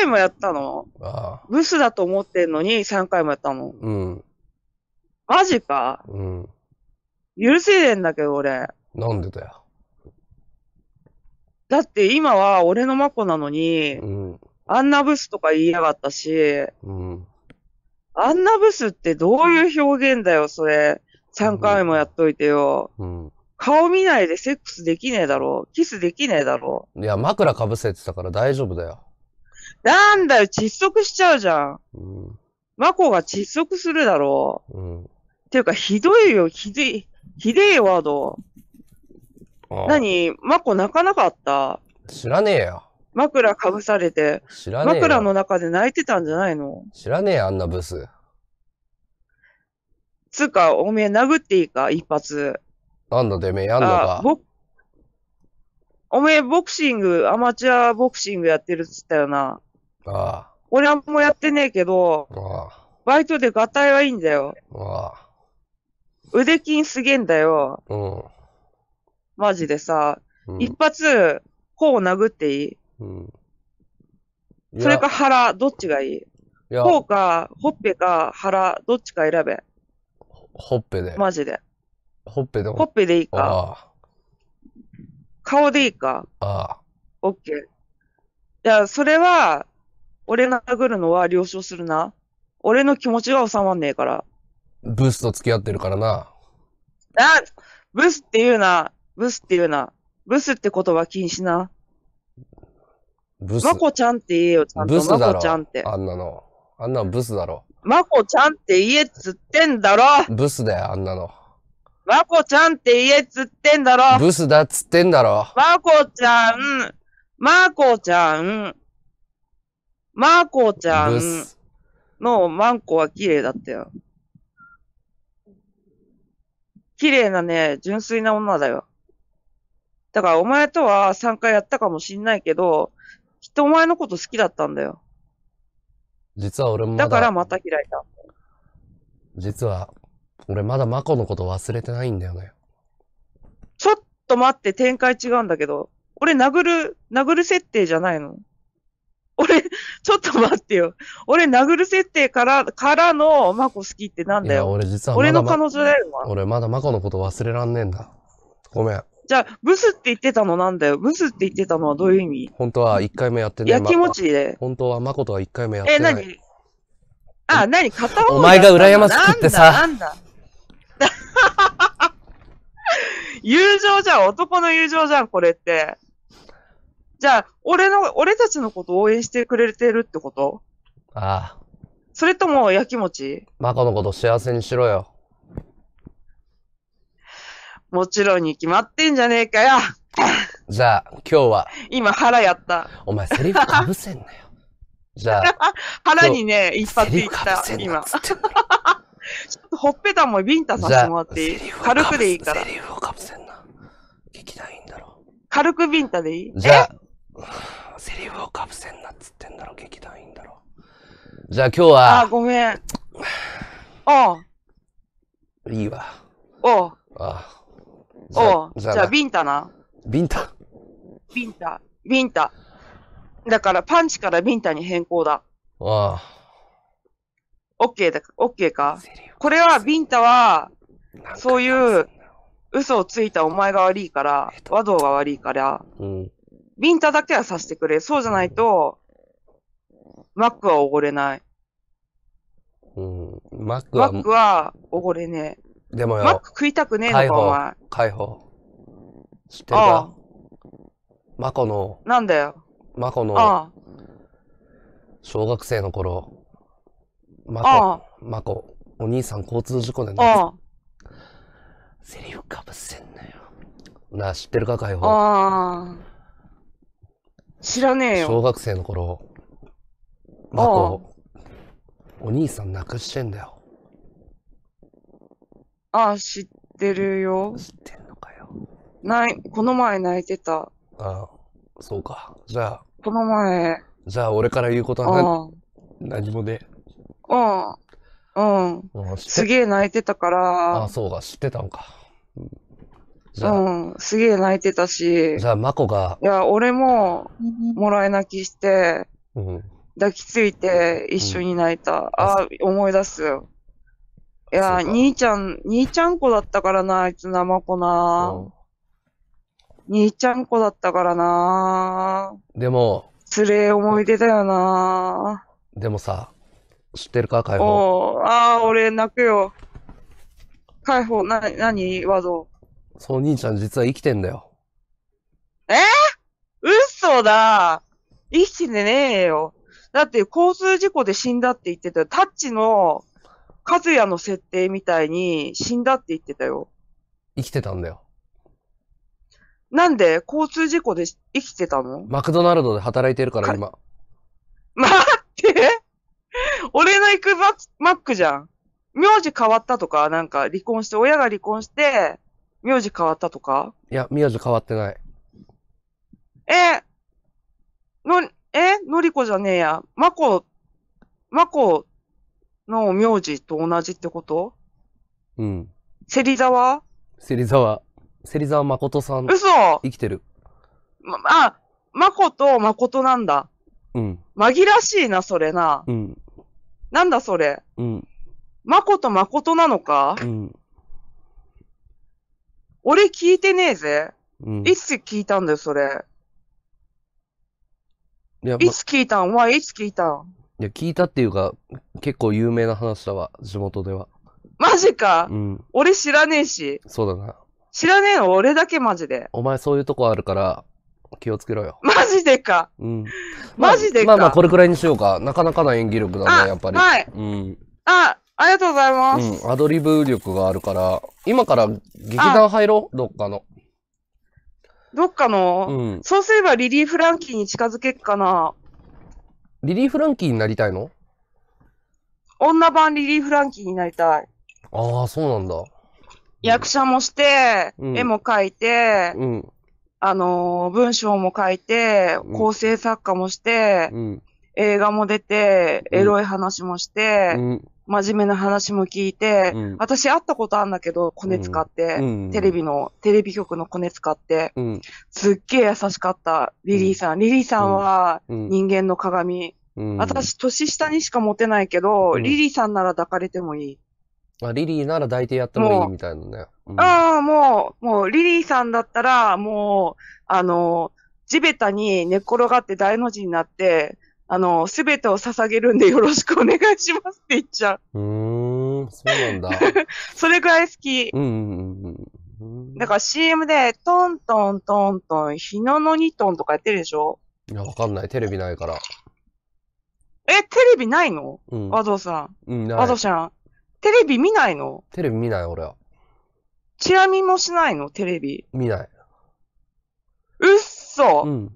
回もやったのああブスだと思ってんのに3回もやったの。うん。マジか。うん。許せねえんだけど、俺。なんでだよ。だって今は俺のマコなのにう、ん。あんなブスとか言いやがったし、うん。あんなブスってどういう表現だよ、それ。3回もやっといてよ。うん。顔見ないでセックスできねえだろ。キスできねえだろ。いや、枕かぶせてたから大丈夫だよ。なんだよ、窒息しちゃうじゃん。うん。マコが窒息するだろう。うん。っていうか、ひどいよ、ひどい、ひでえワード。何マコ泣かなかった知らねえよ。枕かぶされて、知らねえ枕の中で泣いてたんじゃないの知らねえあんなブス。つうか、おめえ殴っていいか、一発。なんだてめえやんのか。おめえボクシング、アマチュアボクシングやってるっつったよな。ああ。俺はもうやってねえけど、ああバイトでガタイはいいんだよ。ああ。腕筋すげえんだよ。うん。マジでさ、うん、一発、頬を殴っていいうん。それか腹、どっちがいいい頬か、ほっぺか腹、どっちか選べ。ほっぺで。マジで。ほっぺでほっぺでいいか。ああ顔でいいかああ。オッケー。いや、それは、俺殴るのは了承するな。俺の気持ちが収まんねえから。ブスと付き合ってるからな。あブスって言うな。ブスって言うな。ブスって言葉禁止な。ブス。マコちゃんって言えよ、ちゃんと。ブスだろ。ちゃんって。あんなの。あんなのブスだろ。マコちゃんって言えっつってんだろ。ブスだよ、あんなの。マコちゃんって言えっつってんだろ。ブスだっつってんだろ。マコちゃん、まこちゃん、まこちゃんのマンコは綺麗だったよ。綺麗なね、純粋な女だよ。だからお前とは3回やったかもしんないけど、きっとお前のこと好きだったんだよ。実は俺もまだだからまた開いた。実は俺まだマコのこと忘れてないんだよね。ちょっと待って、展開違うんだけど。俺殴る、殴る設定じゃないの俺、ちょっと待ってよ。俺、殴る設定から、からの、マコ好きってなんだよ。俺実は、ま、俺の彼女だよ。俺まだマコのこと忘れらんねえんだ。ごめん。じゃあ、ブスって言ってたのなんだよ。ブスって言ってたのはどういう意味本当は一回目やってない。やきもちで。本当はマコとは一回目やってない。え、何あ、何片方お前が羨ましくってさ。なんだなんだ 友情じゃん、男の友情じゃん、これって。じゃあ、俺の、俺たちのこと応援してくれてるってことああ。それとも、やきもちマコのこと幸せにしろよ。もちろんに決まってんじゃねえかよ。じゃあ、今日は。今、腹やった。お前、セリフかぶせんなよ。じゃあ。腹にね、一発いった、今。ちょっとほっぺたもビンタさせてもらっていい軽くでいいから。セリフをかぶせんな。だろ。軽くビンタでいいじゃあ、セリフをかぶせんなっつってんだろ、だろ。じゃあ今日は。あ、ごめん。おう。いいわ。おう。ああ。おう。じゃあ、ビンタな。ビンタ。ビンタ。ビンタ。だから、パンチからビンタに変更だ。ああ。OK だ、OK かこれは、ビンタは、そういう、嘘をついたお前が悪いから、和道が悪いから、うん、ビンタだけはさせてくれ。そうじゃないと、マックはおごれない。うん。マックは。マックはおごれねえ。でもよ。マック食いたくねえのか、お前。解放。知ってるかマコの。なんだよ。マコの。小学生の頃、まこ、まこ、お兄さん交通事故でね。セリフかぶせんなよ。なあ、知ってるか、解放。ああ。知らねえよ。小学生の頃、まこ、お兄さん亡くしてんだよ。ああ、知ってるよ。知ってんのかよ。ない、この前泣いてた。ああ、そうか。じゃあ。この前。じゃあ、俺から言うことは何もねうん。うん。すげえ泣いてたから。あ、そうか、知ってたんか。うん、すげえ泣いてたし。じゃあ、まこが。いや、俺も、もらい泣きして、抱きついて一緒に泣いた。うん、あ、思い出すいや、兄ちゃん、兄ちゃん子だったからな、あいつな、まこな。うん兄ちゃん子だったからなでも。つれえ思い出だよなでもさ、知ってるか解放。ああ、俺泣くよ。解放、な、なにわーそう、兄ちゃん実は生きてんだよ。えー、嘘だ生きてねえよ。だって交通事故で死んだって言ってたよ。タッチの、和也の設定みたいに死んだって言ってたよ。生きてたんだよ。なんで交通事故で生きてたのマクドナルドで働いてるから今。待って俺の行くマックじゃん。名字変わったとか、なんか離婚して、親が離婚して、名字変わったとかいや、名字変わってない。え、の、え、のりこじゃねえや。まこ、まこの名字と同じってことうん。芹沢芹沢。芹沢誠さん。嘘生きてる。ま、あ、まこととなんだ。うん。紛らしいな、それな。うん。なんだそれ。うん。まことまことなのかうん。俺聞いてねえぜ。うん。いつ聞いたんだよ、それ。いや、ま、いつ聞いたんお前、いつ聞いたんいや、聞いたっていうか、結構有名な話だわ、地元では。マジか、うん、俺知らねえし。そうだな。知らねえの俺だけマジで。お前そういうとこあるから、気をつけろよ。マジでか。うん。まマジでか。まあまあ、これくらいにしようか。なかなかな演技力だね、やっぱり。はい。うん。あ、ありがとうございます。うん、アドリブ力があるから、今から劇団入ろうどっかの。どっかの、うん、そうすればリリー・フランキーに近づけっかな。リリー・フランキーになりたいの女版リリー・フランキーになりたい。ああ、そうなんだ。役者もして、うん、絵も描いて、うん、あの、文章も書いて、構成作家もして、うん。映画も出て、エロい話もして、うん。真面目な話も聞いて、うん私会ったことあんだけど、コネ使って、うんテレビの、テレビ局のコネ使って、うん。すっげえ優しかった、リリーさん。リリーさんは人間の鏡。うん。私、年下にしか持てないけど、うんリリーさんなら抱かれてもいい。あ、リリーなら抱いてやってもいいみたいなね。ああ、もう、もう、リリーさんだったら、もう、あの、地べたに寝っ転がって大の字になって、あの、すべてを捧げるんでよろしくお願いしますって言っちゃう。うん、そうなんだ。それぐらい好き。うんうんうん。だから CM で、トントントントン、日野の2トンとかやってるでしょいや、わかんない。テレビないから。え、テレビないの、うん、和道さん。うん、ない。和道さん。テレビ見ないのテレビ見ない、俺は。チラ見もしないのテレビ。見ない。うっそ、うん。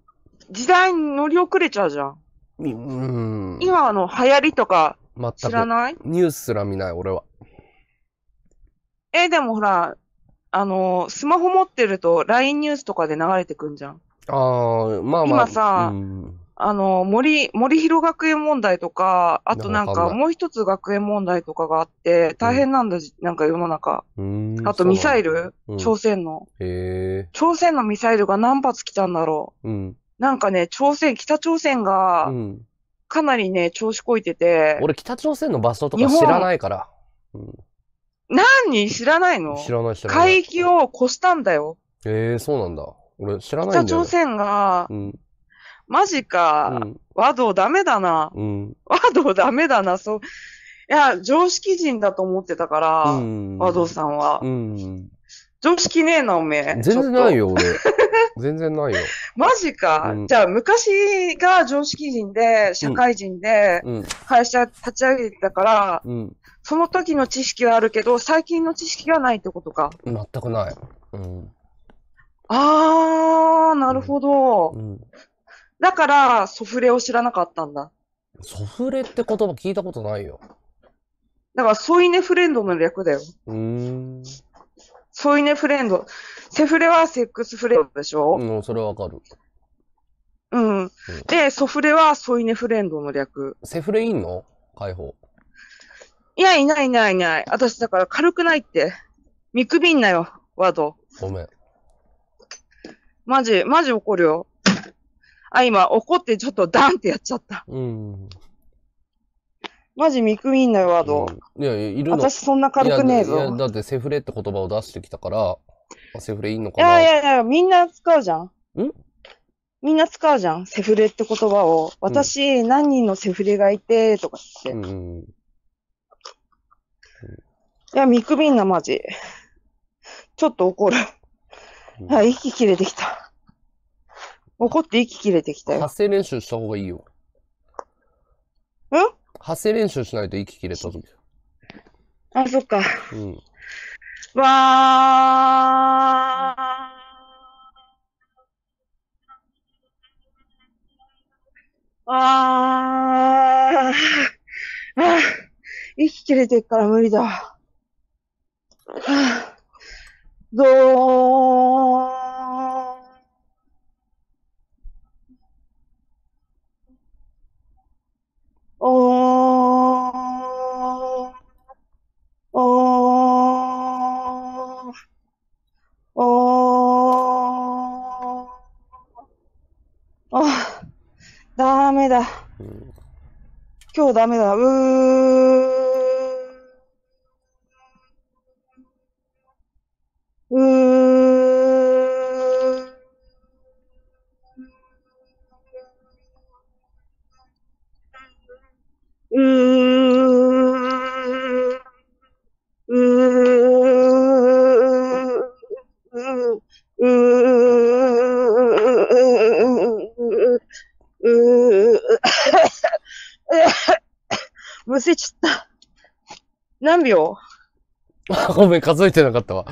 時代に乗り遅れちゃうじゃん。うん。今あの流行りとか知らないニュースすら見ない、俺は。え、でもほら、あの、スマホ持ってると LINE ニュースとかで流れてくんじゃん。ああ、まあまあ。今さうんあの、森、森広学園問題とか、あとなんかもう一つ学園問題とかがあって、大変なんだ、うん、なんか世の中。あとミサイル、うん、朝鮮の。朝鮮のミサイルが何発来たんだろう。うん、なんかね、朝鮮、北朝鮮が、かなりね、調子こいてて。俺北朝鮮の場所とか知らないから。何知らないの知らない知らない。海域を越したんだよ。ええー、そうなんだ。俺知らないんだよ。北朝鮮が、うんマジか、うん、和道ダメだな、うん、和道ダメだな、そう。いや、常識人だと思ってたから、うん、和道さんは。うん常識ねえな、おめえ。全然ないよ、俺。全然ないよ。マジか。うん、じゃあ、昔が常識人で、社会人で、会社立ち上げてたから、うん、その時の知識はあるけど、最近の知識がないってことか。全くない。うん、あー、なるほど。うん、だから、ソフレを知らなかったんだ。ソフレって言葉聞いたことないよ。だから、添い寝フレンドの略だよ。うん。添い寝フレンド。セフレはセックスフレンドでしょうん、それはわかる。うん。うん、で、ソフレは添い寝フレンドの略。セフレいんの解放。いや、いないいないいない。私、だから軽くないって。見くびんなよ、ワード。ごめん。マジ、マジ怒るよ。あ、今怒ってちょっとダンってやっちゃった。うん。マジ見くみんなよ、ワード、いや、いるの。私そんな軽くねえぞ。いや、だってセフレって言葉を出してきたから、セフレいいのかな。いやいやいや、みんな使うじゃん。んみんな使うじゃん。セフレって言葉を。私、うん、何人のセフレがいて、とかって。うん、いや、見くびんな、マジ。ちょっと怒る。あ、息切れてきた。怒って息切れてきたよ。発声練習した方がいいよ。ん発声練習しないと息切れた時。あ、そっか。うん。わー。あわあ息切れてるから無理だ。はあ、どーおー、おー、おー、あ、ダメだ。今日ダメだ。うー。よ。ごめん、数えてなかったわ。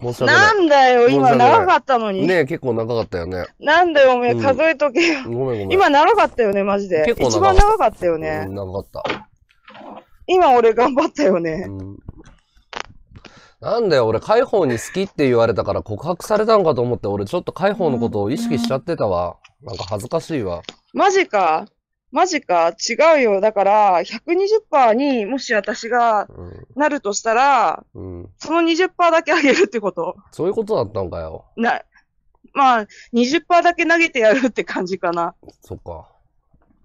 申し訳ない。なんだよ、今長かったのに。ね結構長かったよね。なんだよ、おめえ、数えとけよ。ごめんごめん。今長かったよね、マジで。結構長一かった番長かったよね。うん長かった。今俺頑張ったよね。うんなんだよ、俺、海放に好きって言われたから告白されたんかと思って、俺ちょっと海放のことを意識しちゃってたわ。なんか恥ずかしいわ。マジかマジか、違うよ。だから、120%にもし私がなるとしたら、うん、その20%だけあげるってことそういうことだったんかよ。な、まあ、20%だけ投げてやるって感じかな。そっか。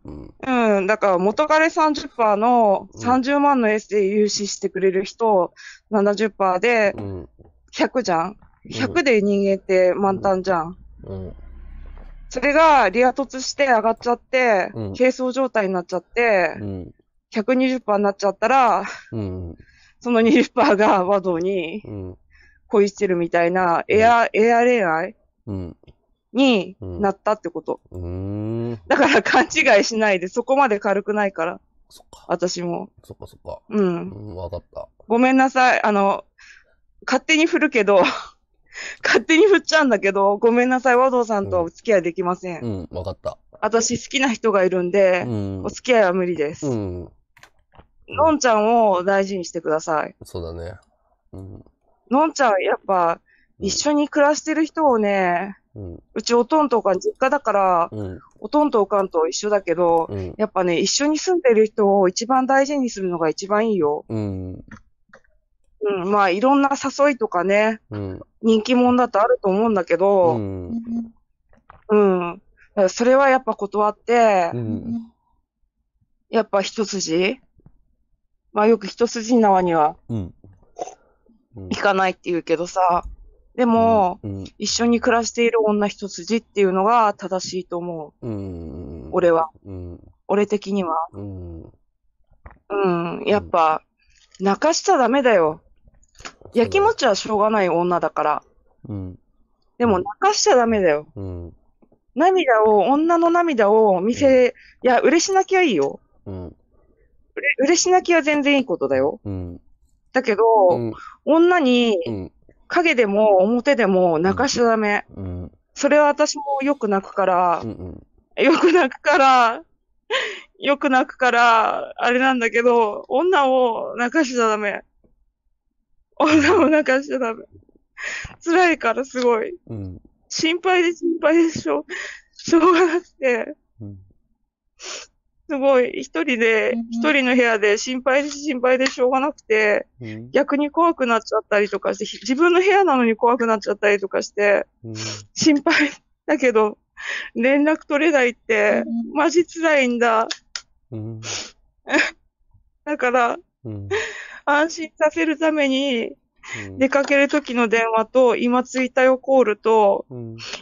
うん、うん、だから元彼30%の30万のエスで融資してくれる人70%で100じゃん。100で人間って満タンじゃん。うん、うんそれがリア突して上がっちゃって、うん、軽装状態になっちゃって、うん、120%になっちゃったら、うん、その20%がワドに恋してるみたいな、エア、エア恋愛、になったってこと、だから勘違いしないで、そこまで軽くないから。そっか。私も。そっかそっか。うん。わ、うん、かった。ごめんなさい。あの、勝手に振るけど 勝手に振っちゃうんだけど、ごめんなさい、和道さんとお付き合いできません。うん、わ、うん、かった。私好きな人がいるんで、うん、お付き合いは無理です。うん。のんちゃんを大事にしてください。そうだね。うん。のんちゃん、やっぱ、一緒に暮らしてる人をね、うん、うちおとんとおかん実家だから、うん、おとんとおかんと一緒だけど、うん、やっぱね、一緒に住んでる人を一番大事にするのが一番いいよ。うん。うん、まあいろんな誘いとかね、うん、人気者だとあると思うんだけど、うん。うん、それはやっぱ断って、うん、やっぱ一筋まあよく一筋縄には、いかないって言うけどさ、でも、うんうん、一緒に暮らしている女一筋っていうのが正しいと思う。うん、俺は、俺的には。うん、やっぱ、泣かしちゃダメだよ。やきもちはしょうがない女だから。うん。でも泣かしちゃダメだよ。うん。涙を、女の涙を見せ、うん、いや、嬉し泣きはいいよ。うん。嬉し泣きは全然いいことだよ。うん。だけど、うん、女に、影でも表でも泣かしちゃダメ。うん。それは私もよく泣くから、うんうん、よく泣くから、よく泣くから、あれなんだけど、女を泣かしちゃダメ。を 泣かしちゃダメ。辛いからすごい。うん、心配で心配でしょ、しょうがなくて。うん、すごい、一人で、一人の部屋で心配で心配でしょうがなくて、うん、逆に怖くなっちゃったりとかして、自分の部屋なのに怖くなっちゃったりとかして、心配だけど、連絡取れないって、マジ辛いんだ。だから、安心させるために、出かける時の電話と、今着いたよコールと、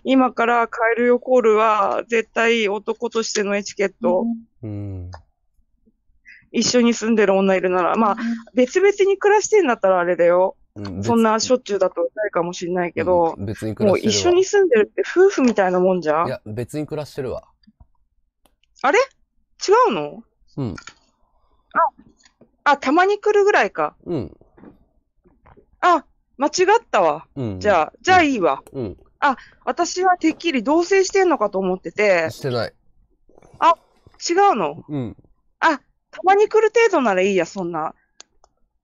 今から帰るよコールは、絶対男としてのエチケット。うん、一緒に住んでる女いるなら、まあ、別々に暮らしてんだったらあれだよ。そんなしょっちゅうだとないかもしれないけど、別に暮らしてもう一緒に住んでるって夫婦みたいなもんじゃんいや、別に暮らしてるわ。あれ違うのうん。あ、あ、たまに来るぐらいか。うん。あ、間違ったわ。うん、じゃあ、じゃあいいわ。うん。あ、私はてっきり同棲してんのかと思ってて。してない。あ、違うのうん。あ、たまに来る程度ならいいや、そんな。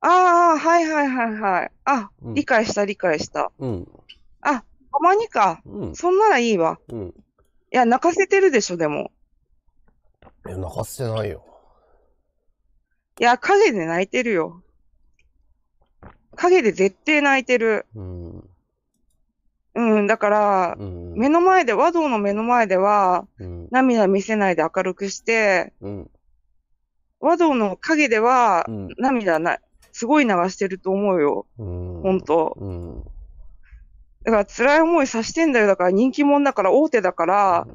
ああ、はいはいはいはい。あ、うん、理解した理解した。うん。あ、たまにか。うん。そんならいいわ。うん。いや、泣かせてるでしょ、でも。いや、泣かせてないよ。いや、影で泣いてるよ。影で絶対泣いてる。うん。うん、だから、うん、目の前で、和道の目の前では、うん、涙見せないで明るくして、うん、和道の影では、涙な、すごい流してると思うよ。うん、うんだから辛い思いさしてんだよ。だから人気者だから、大手だから、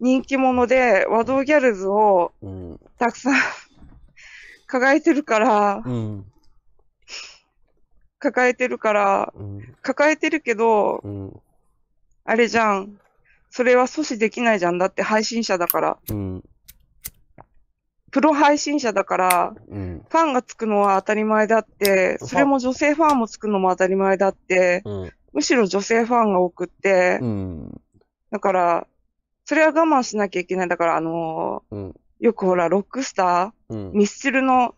人気者で和道ギャルズを、たくさん抱えてるから、うん、抱えてるから、うん、抱えてるけど、うん、あれじゃん。それは阻止できないじゃん。だって配信者だから。プロ配信者だから、ファンがつくのは当たり前だって、それも女性ファンもつくのも当たり前だって、むしろ女性ファンが多くって、だから、それは我慢しなきゃいけない。だから、あのーよくほら、ロックスター、うん、ミスチルの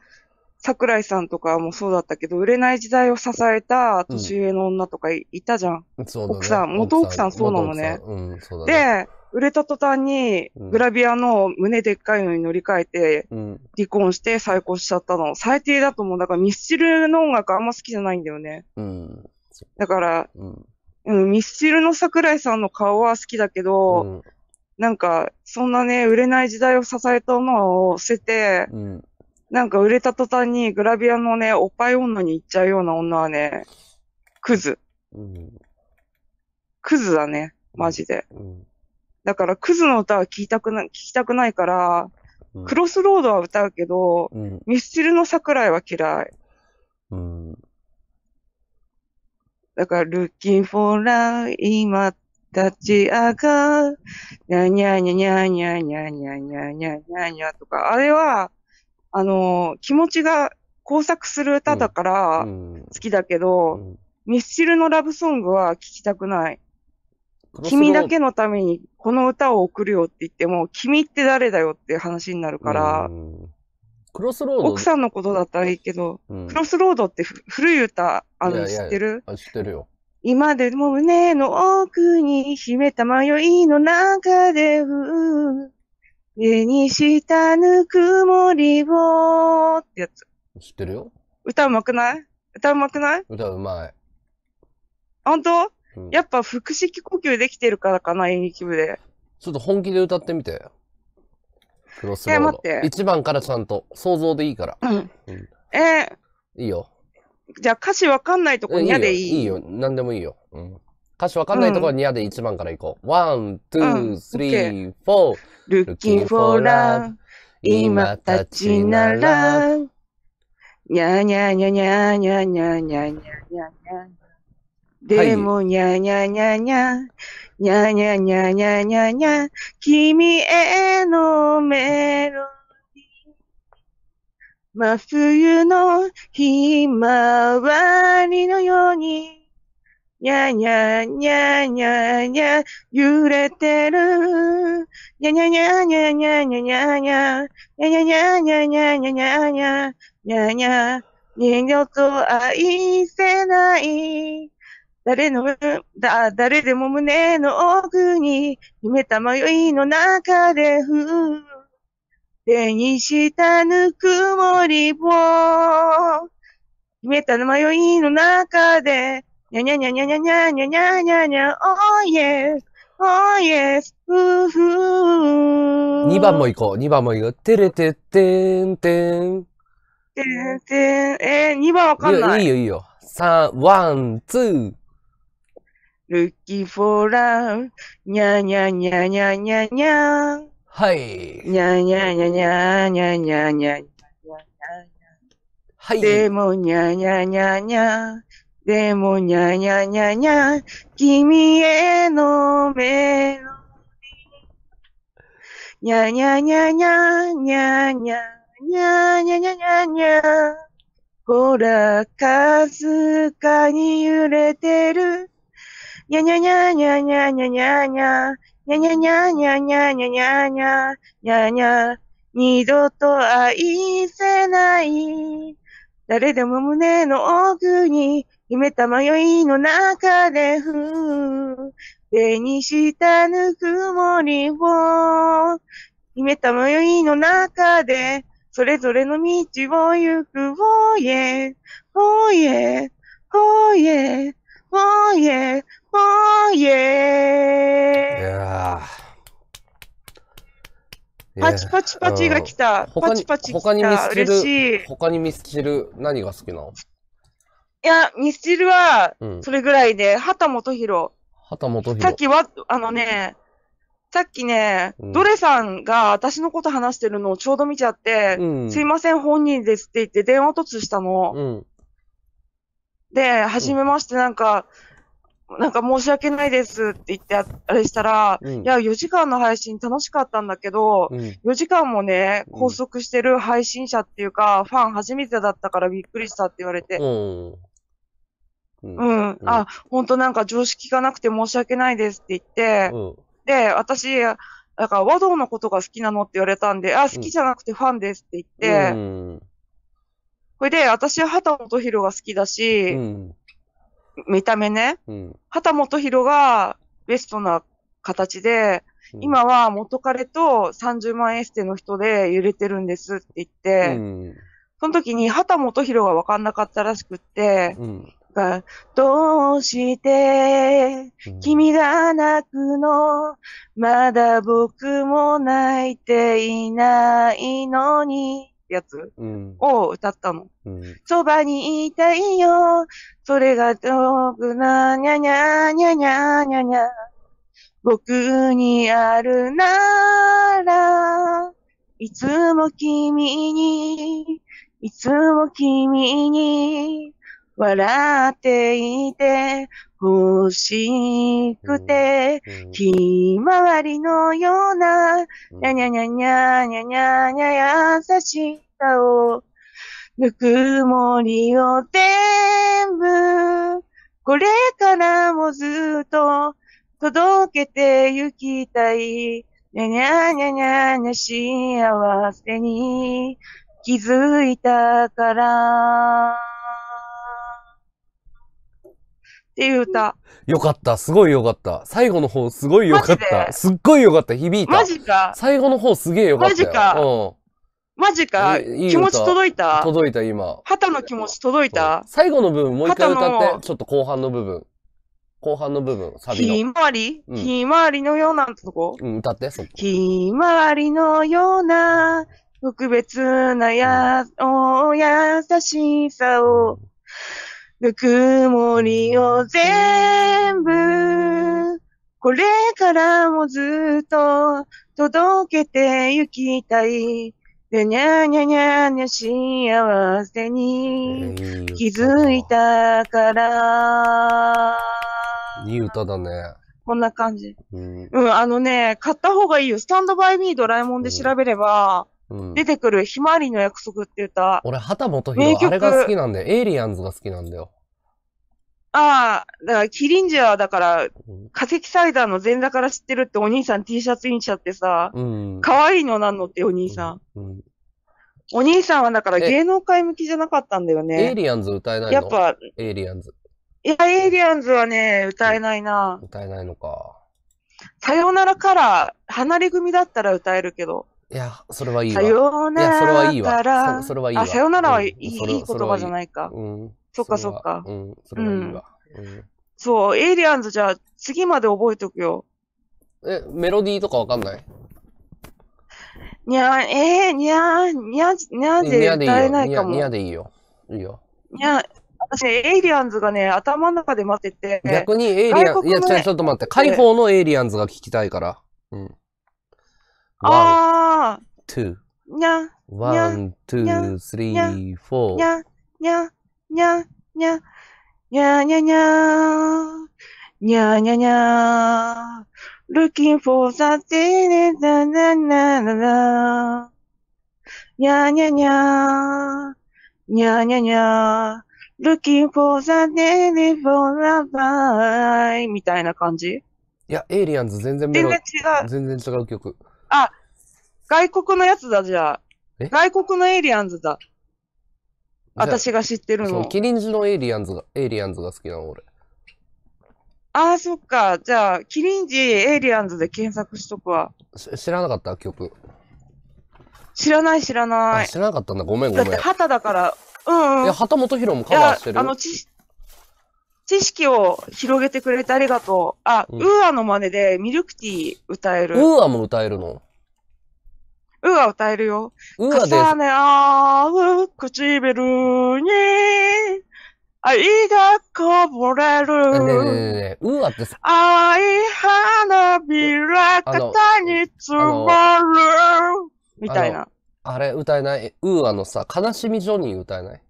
桜井さんとかもそうだったけど、売れない時代を支えた年上の女とかい,、たじゃん。うね、奥さん、元奥さんそうなのね。うん、そうだねで、売れた途端に、グラビアの胸でっかいのに乗り換えて、離婚して再婚しちゃったの。最低だと思う。だからミスチルの音楽あんま好きじゃないんだよね。うん、だから、うん、ミスチルの桜井さんの顔は好きだけど、うんなんか、そんなね、売れない時代を支えたものを捨てて、うん、なんか売れた途端にグラビアのね、おっぱい女に行っちゃうような女はね、クズ。うん、クズだね、マジで。うん、だから、クズの歌は聴きたくな、聴きたくないから、クロスロードは歌うけど、ミスチルの桜井は嫌い。だから、looking for love, 今立ち上が、にゃにゃにゃにゃにゃにゃにゃにゃにゃにゃにゃとか、あれは、あの、気持ちが交錯する歌だから好きだけど、うんうん、ミスチルのラブソングは聴きたくない。君だけのためにこの歌を送るよって言っても、君って誰だよって話になるから、うん、クロスロード奥さんのことだったらいいけど、クロスロードって古い歌あの知ってる知ってるよ。今でも胸の奥に秘めた迷いの中で、目にしたぬくもりをってやつ。知ってるよ。歌うまくない歌うまくない歌うまい。本当、うん、やっぱ腹式呼吸できてるからかな、演劇部で。ちょっと本気で歌ってみて。クロスロード。え、待って。一番からちゃんと。想像でいいから。うん。うん、えー、いいよ。じゃあ歌詞わかんないとこにゃでいいいいよ。何でもいいよ。うん、歌詞わかんないとこはにゃで1番からいこう。ワン、ツー、スリー、フォー。looking for love. 今たちなら。にゃにゃにゃにゃにゃにゃにゃにゃにゃにゃ。でもにゃにゃにゃにゃ。にゃにゃにゃにゃにゃにゃ。君へのメロデ真冬のひまわりのように、にゃにゃにゃにゃにゃ、揺れてる。にゃにゃにゃにゃにゃにゃにゃにゃ、にゃにゃにゃにゃにゃにゃにゃにゃにゃ、人形と愛せない。誰の、だ、誰でも胸の奥に、にゃに迷いの中で、にゃ手にしたぬくもりを、決めたの迷いの中で、にゃにゃにゃにゃにゃにゃにゃにゃにゃにゃ、おいえ、おーいえ、ふーふー。二番も行こう、二番も行こう。てれてってんてん。てんてん、えー、2番わかんない。いいよ、いいよ。三、ワン、ツー。ルッキーフォーラウン、にゃにゃにゃにゃにゃにゃ。はい。にゃにゃにゃにゃにゃにゃにゃにゃにゃにゃにはい。でもにゃにゃにゃにゃ。でもにゃにゃにゃにゃ。君へのメにゃィー。にゃにゃにゃにゃにゃにゃにゃにゃにゃにゃにゃ。ほら、かすかに揺れてる。にゃにゃにゃにゃにゃにゃにゃにゃ。にゃにゃにゃにゃにゃにゃにゃにゃにゃにゃにゃ二度と愛せない。誰でも胸の奥に秘めた迷いの中で、ふう。手にしたぬくもりを、秘めた迷いの中で、それぞれの道を行く、おいえ、おいえ、おいえ。ファ yeah, oh y e いやパチパチパチが来た。うん、パチパチ来た。他にミスチル、他にミスチル何が好きなのいや、ミスチルは、それぐらいで、うん、畑元博。畑元博。さっきは、あのね、さっきね、うん、ドレさんが私のこと話してるのをちょうど見ちゃって、うん、すいません、本人ですって言って電話突したの。で、初めましてなんか、なんか申し訳ないですって言ってあれしたら、うん、いや、4時間の配信楽しかったんだけど、うん、4時間もね、拘束してる配信者っていうか、うん、ファン初めてだったからびっくりしたって言われて。うん。うんあ、本当なんか常識がなくて申し訳ないですって言って、で、私、なんか和道のことが好きなのって言われたんで、あ、好きじゃなくてファンですって言って、これで、私は畑元博が好きだし、うん、見た目ね、うん、畑元博がベストな形で、うん、今は元彼と30万エステの人で揺れてるんですって言って、うん、その時に畑元博が分かんなかったらしくって、が、どうして君が泣くの、まだ僕も泣いていないのに、やつを歌ったの。そば、うん、にいたいよ。それが遠くな、にゃにゃにゃにゃにゃにゃ。僕にあるなら、いつも君に、いつも君に、笑っていて欲しくて、ひまわりのような、にゃにゃにゃにゃにゃにゃにゃ優しさを、ぬくもりを全部、これからもずっと届けてゆきたい。にゃにゃにゃにゃにゃ幸せに気づいたから。っていう歌。よかった。すごいよかった。最後の方すごいよかった。すっごいよかった。響いた。マジか。最後の方すげえよかったマジか。うん。マジか。いい気持ち届いた。届いた、今。旗の気持ち届いた。最後の部分もう一回歌って。ちょっと後半の部分。後半の部分、サビの。ひまわり、うん、ひまわりのようなとこうん、歌って、そこ。ひまわりのような、特別なや、うん、お優しさを、ぬくもりを全部、これからもずっと届けてゆきたい。でにゃにゃにゃにゃ幸せに気づいたから。いい歌だね。こんな感じ。うん、うん、あのね、買った方がいいよ。スタンドバイミードラえもんで調べれば、出てくるひまわりの約束って言った俺、畑本博、あれが好きなんだよ。エイリアンズが好きなんだよ。ああ、だから、キリンジャーだから、化石サイダーの前座から知ってるってお兄さん T シャツインしちゃってさ、可、愛、いのなんのってお兄さんうん、お兄さんはだから芸能界向きじゃなかったんだよね。エイリアンズ歌えないのやっぱ、エイリアンズ。いや、エイリアンズはね、歌えないな。歌えないのか。さよならカラー、離れ組だったら歌えるけど。いや、それはいいわ。さよなら。いや、それはいいわ。そそれはいいわ。あ、さよならはいい,、いい言葉じゃないか。うん。そっかそっか。うん、それはいいわ。うんそう、エイリアンズじゃあ次まで覚えておくよ。え、メロディーとかわかんないにゃー、えー、にゃー、にゃー、にゃーで歌えないかも。にゃでいいよ。いいよ。にゃ私、エイリアンズがね、頭の中で待ってて。逆にエイリアンズ、いや、ちょっと待って、解放のエイリアンズが聞きたいから。うん。ワン、ツー、ニャン、ワン、ツー、スリー、フォー、ニャン、ニャン、ニャン、ニャン、ニャン、ニャン、ニャン、ニャン、ニャン、ニャン、looking for something, na, na, na, na, na, ニャン、ニャン、ニャン、ニャン、ニャン、ニャン、looking for something, for a b y みたいな感じいや、エイリアンズ全然見ろ。全然違う。全然違う曲。あ、外国のやつだ、じゃあ。外国のエイリアンズだ。私が知ってるの。キリンジのエイリアンズが、エイリアンズが好きなの、俺。ああ、そっか。じゃあ、キリンジ、エイリアンズで検索しとくわ。知らなかった曲。知らない、知らない。知らなかったんだ。ごめん、ごめん。だって、旗だから。うん、うん。いや、旗本博もカバーしてる。あの、ち、知識を広げてくれてありがとう。あ、うん、ウーアの真似でミルクティー歌える。ウーアも歌えるのウーア歌えるよ。ウーアで。重ね合う唇に愛がこぼれる。ねえねえねえねえ。ウーアってさ。愛花びら肩に詰まる。みたいな。あれ歌えないウーアのさ、悲しみジョニー歌えない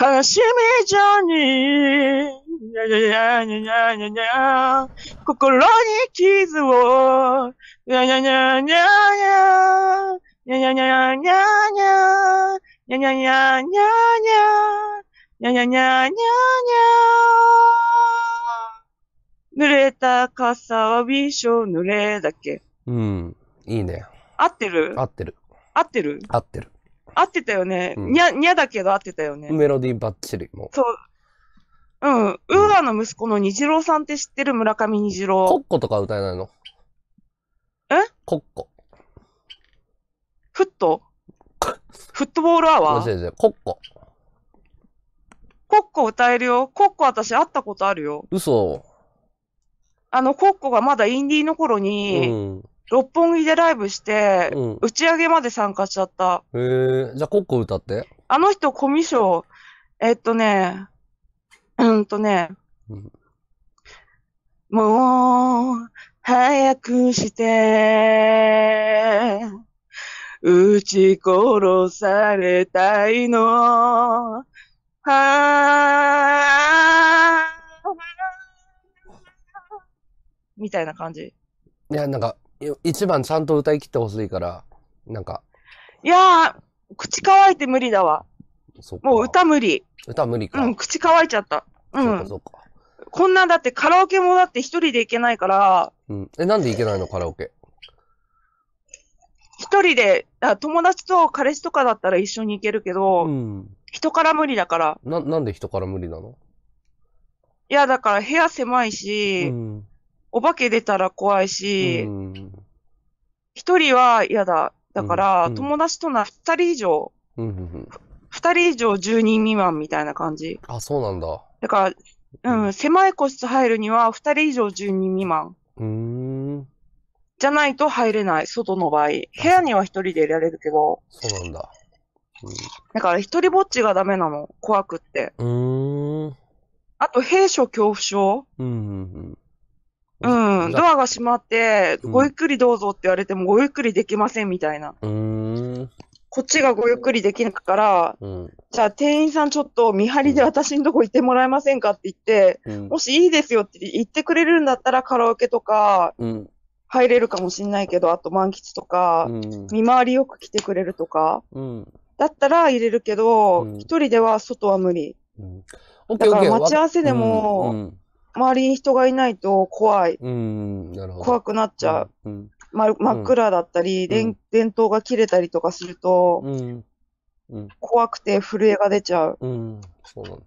悲しみじゃに、にゃにゃにゃにゃにゃにゃ心に傷を、にゃにゃにゃにゃにゃ、にゃにゃにゃにゃにゃ、にゃにゃにゃにゃにゃ、にゃにゃにゃにゃにゃ。濡れた傘はびしょ濡れだけ。うん。いいね。合ってる合ってる。合ってる合ってる。合ってたよね。にゃ、にゃだけど合ってたよね。メロディーばっちり、もう。そう。うん。ウーアの息子の虹郎さんって知ってる村上虹コッコとか歌えないのえコッコ。フット フットボールアワー違えコッコ。コッコ歌えるよ。コッコ私会ったことあるよ。嘘。あの、コッコがまだインディーの頃うに、ん。六本木でライブして、打ち上げまで参加しちゃった。へえ、じゃあコッコ歌って。あの人、コミュ障。えっとね、うんとね、うん、もう、早くして、打ち殺されたいの。はみたいな感じ。いや、なんか、一番ちゃんと歌い切ってほしいから、なんか。いやー、口乾いて無理だわ。もう歌無理。歌無理か。うん、口乾いちゃった。うん。そうかそうか。こんな、だってカラオケもだって一人で行けないから。うん。え、なんで行けないのカラオケ。一人で、あ友達と彼氏とかだったら一緒に行けるけど、うん、人から無理だから。な、なんで人から無理なのいや、だから部屋狭いし、うん、お化け出たら怖いし、一、人は嫌だ。だから、友達とな二人以上、二、人以上十人未満みたいな感じ。あ、そうなんだ。だから、うん、狭い個室入るには二人以上十人未満。じゃないと入れない、外の場合。部屋には一人でいられるけど。そうなんだ。うん、だから、一人ぼっちがダメなの、怖くって。うん。あと、閉所恐怖症。うんうんうん。うん、ドアが閉まって、ごゆっくりどうぞって言われても、ごゆっくりできませんみたいな。うん。こっちがごゆっくりできなくから、うん、じゃあ店員さんちょっと見張りで私のとこ行ってもらえませんかって言って、うん、もしいいですよって言ってくれるんだったらカラオケとか、入れるかもしんないけど、あと満喫とか、見回りよく来てくれるとか、だったら入れるけど、一、人では外は無理。だから待ち合わせでも、周りに人がいないと怖い。うんなるほど怖くなっちゃう。うんま、真っ暗だったり、電電灯が切れたりとかすると、うんうん、怖くて震えが出ちゃう。うん、そうなんだ。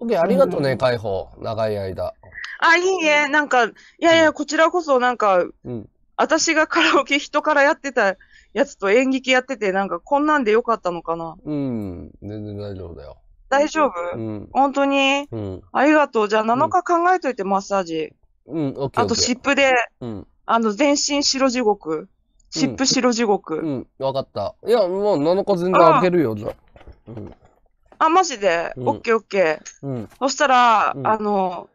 オッケー、ありがとうね、解放。長い間。あ、いいね。なんか、いやいや、こちらこそなんか、うん。私がカラオケ人からやってたやつと演劇やってて、なんかこんなんでよかったのかな。うん、全然大丈夫だよ。大丈夫、うん、本当に、うん、ありがとう。じゃあ7日考えといて、マッサージ。うん、あと、湿布で、あの、全身白地獄。湿布白地獄。うん、わ、かった。いや、もう7日全然開けるよ、じゃあ。うんあ、マジで、うん、オッケーオッケー。うん、そしたら、うん、あの、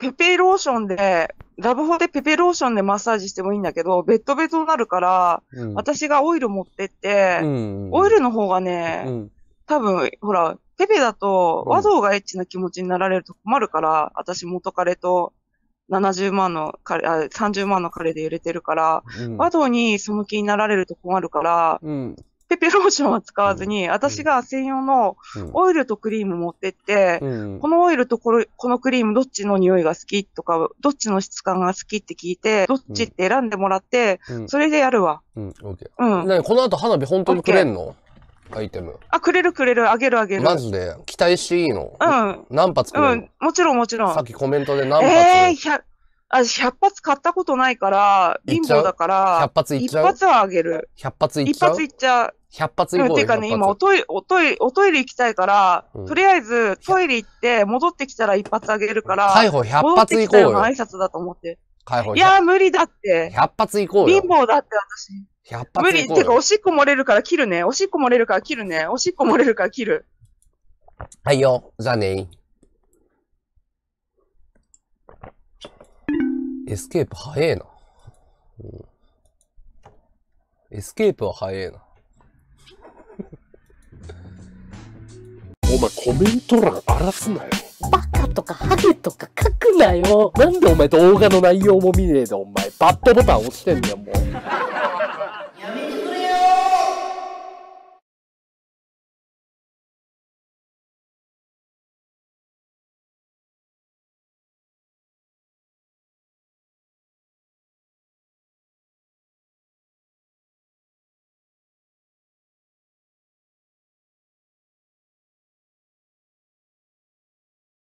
ペペローションで、ラブホでペペローションでマッサージしてもいいんだけど、ベッドベッドになるから、うん、私がオイル持ってって、うんうん、オイルの方がね、多分、ほら、ペペだと、和道がエッチな気持ちになられると困るから、うん、私元彼と70万の彼、あ30万の彼で揺れてるから、うん、和道にその気になられると困るから、うん、ペペローションは使わずに、私が専用のオイルとクリーム持ってって、このオイルとこのクリームどっちの匂いが好きとか、どっちの質感が好きって聞いて、どっちって選んでもらって、それでやるわ。うん、オッケー。うん。この後花火本当にくれんの、okay アイテム。あ、くれるくれる、あげるあげる。マジで、期待していいのうん。何発くれるうん、もちろんもちろん。さっきコメントで何発ええー、100、あ、100発買ったことないから、貧乏だから、1発いっちゃう ?1 発はあげる。100発いっちゃう ?1 発いっちゃう。100発いこうよ、うていうかね、今おトイレ、おトイおトイレ行きたいから、うん、とりあえずトイレ行って戻ってきたら一発あげるから、解放100発行こうよ。挨拶だと思って。解放いや無理だって。100発行こうよ。貧乏だって私。発無理。てか、おしっこ漏れるから切るね。おしっこ漏れるから切るね。おしっこ漏れるから切る。はいよ。じゃあねエスケープ早えな、エスケープは早えな。お前コメント欄荒らすなよ。バカとかハゲとか書くなよ。なんでお前動画の内容も見ねえでお前バッドボタン押してんだよもう。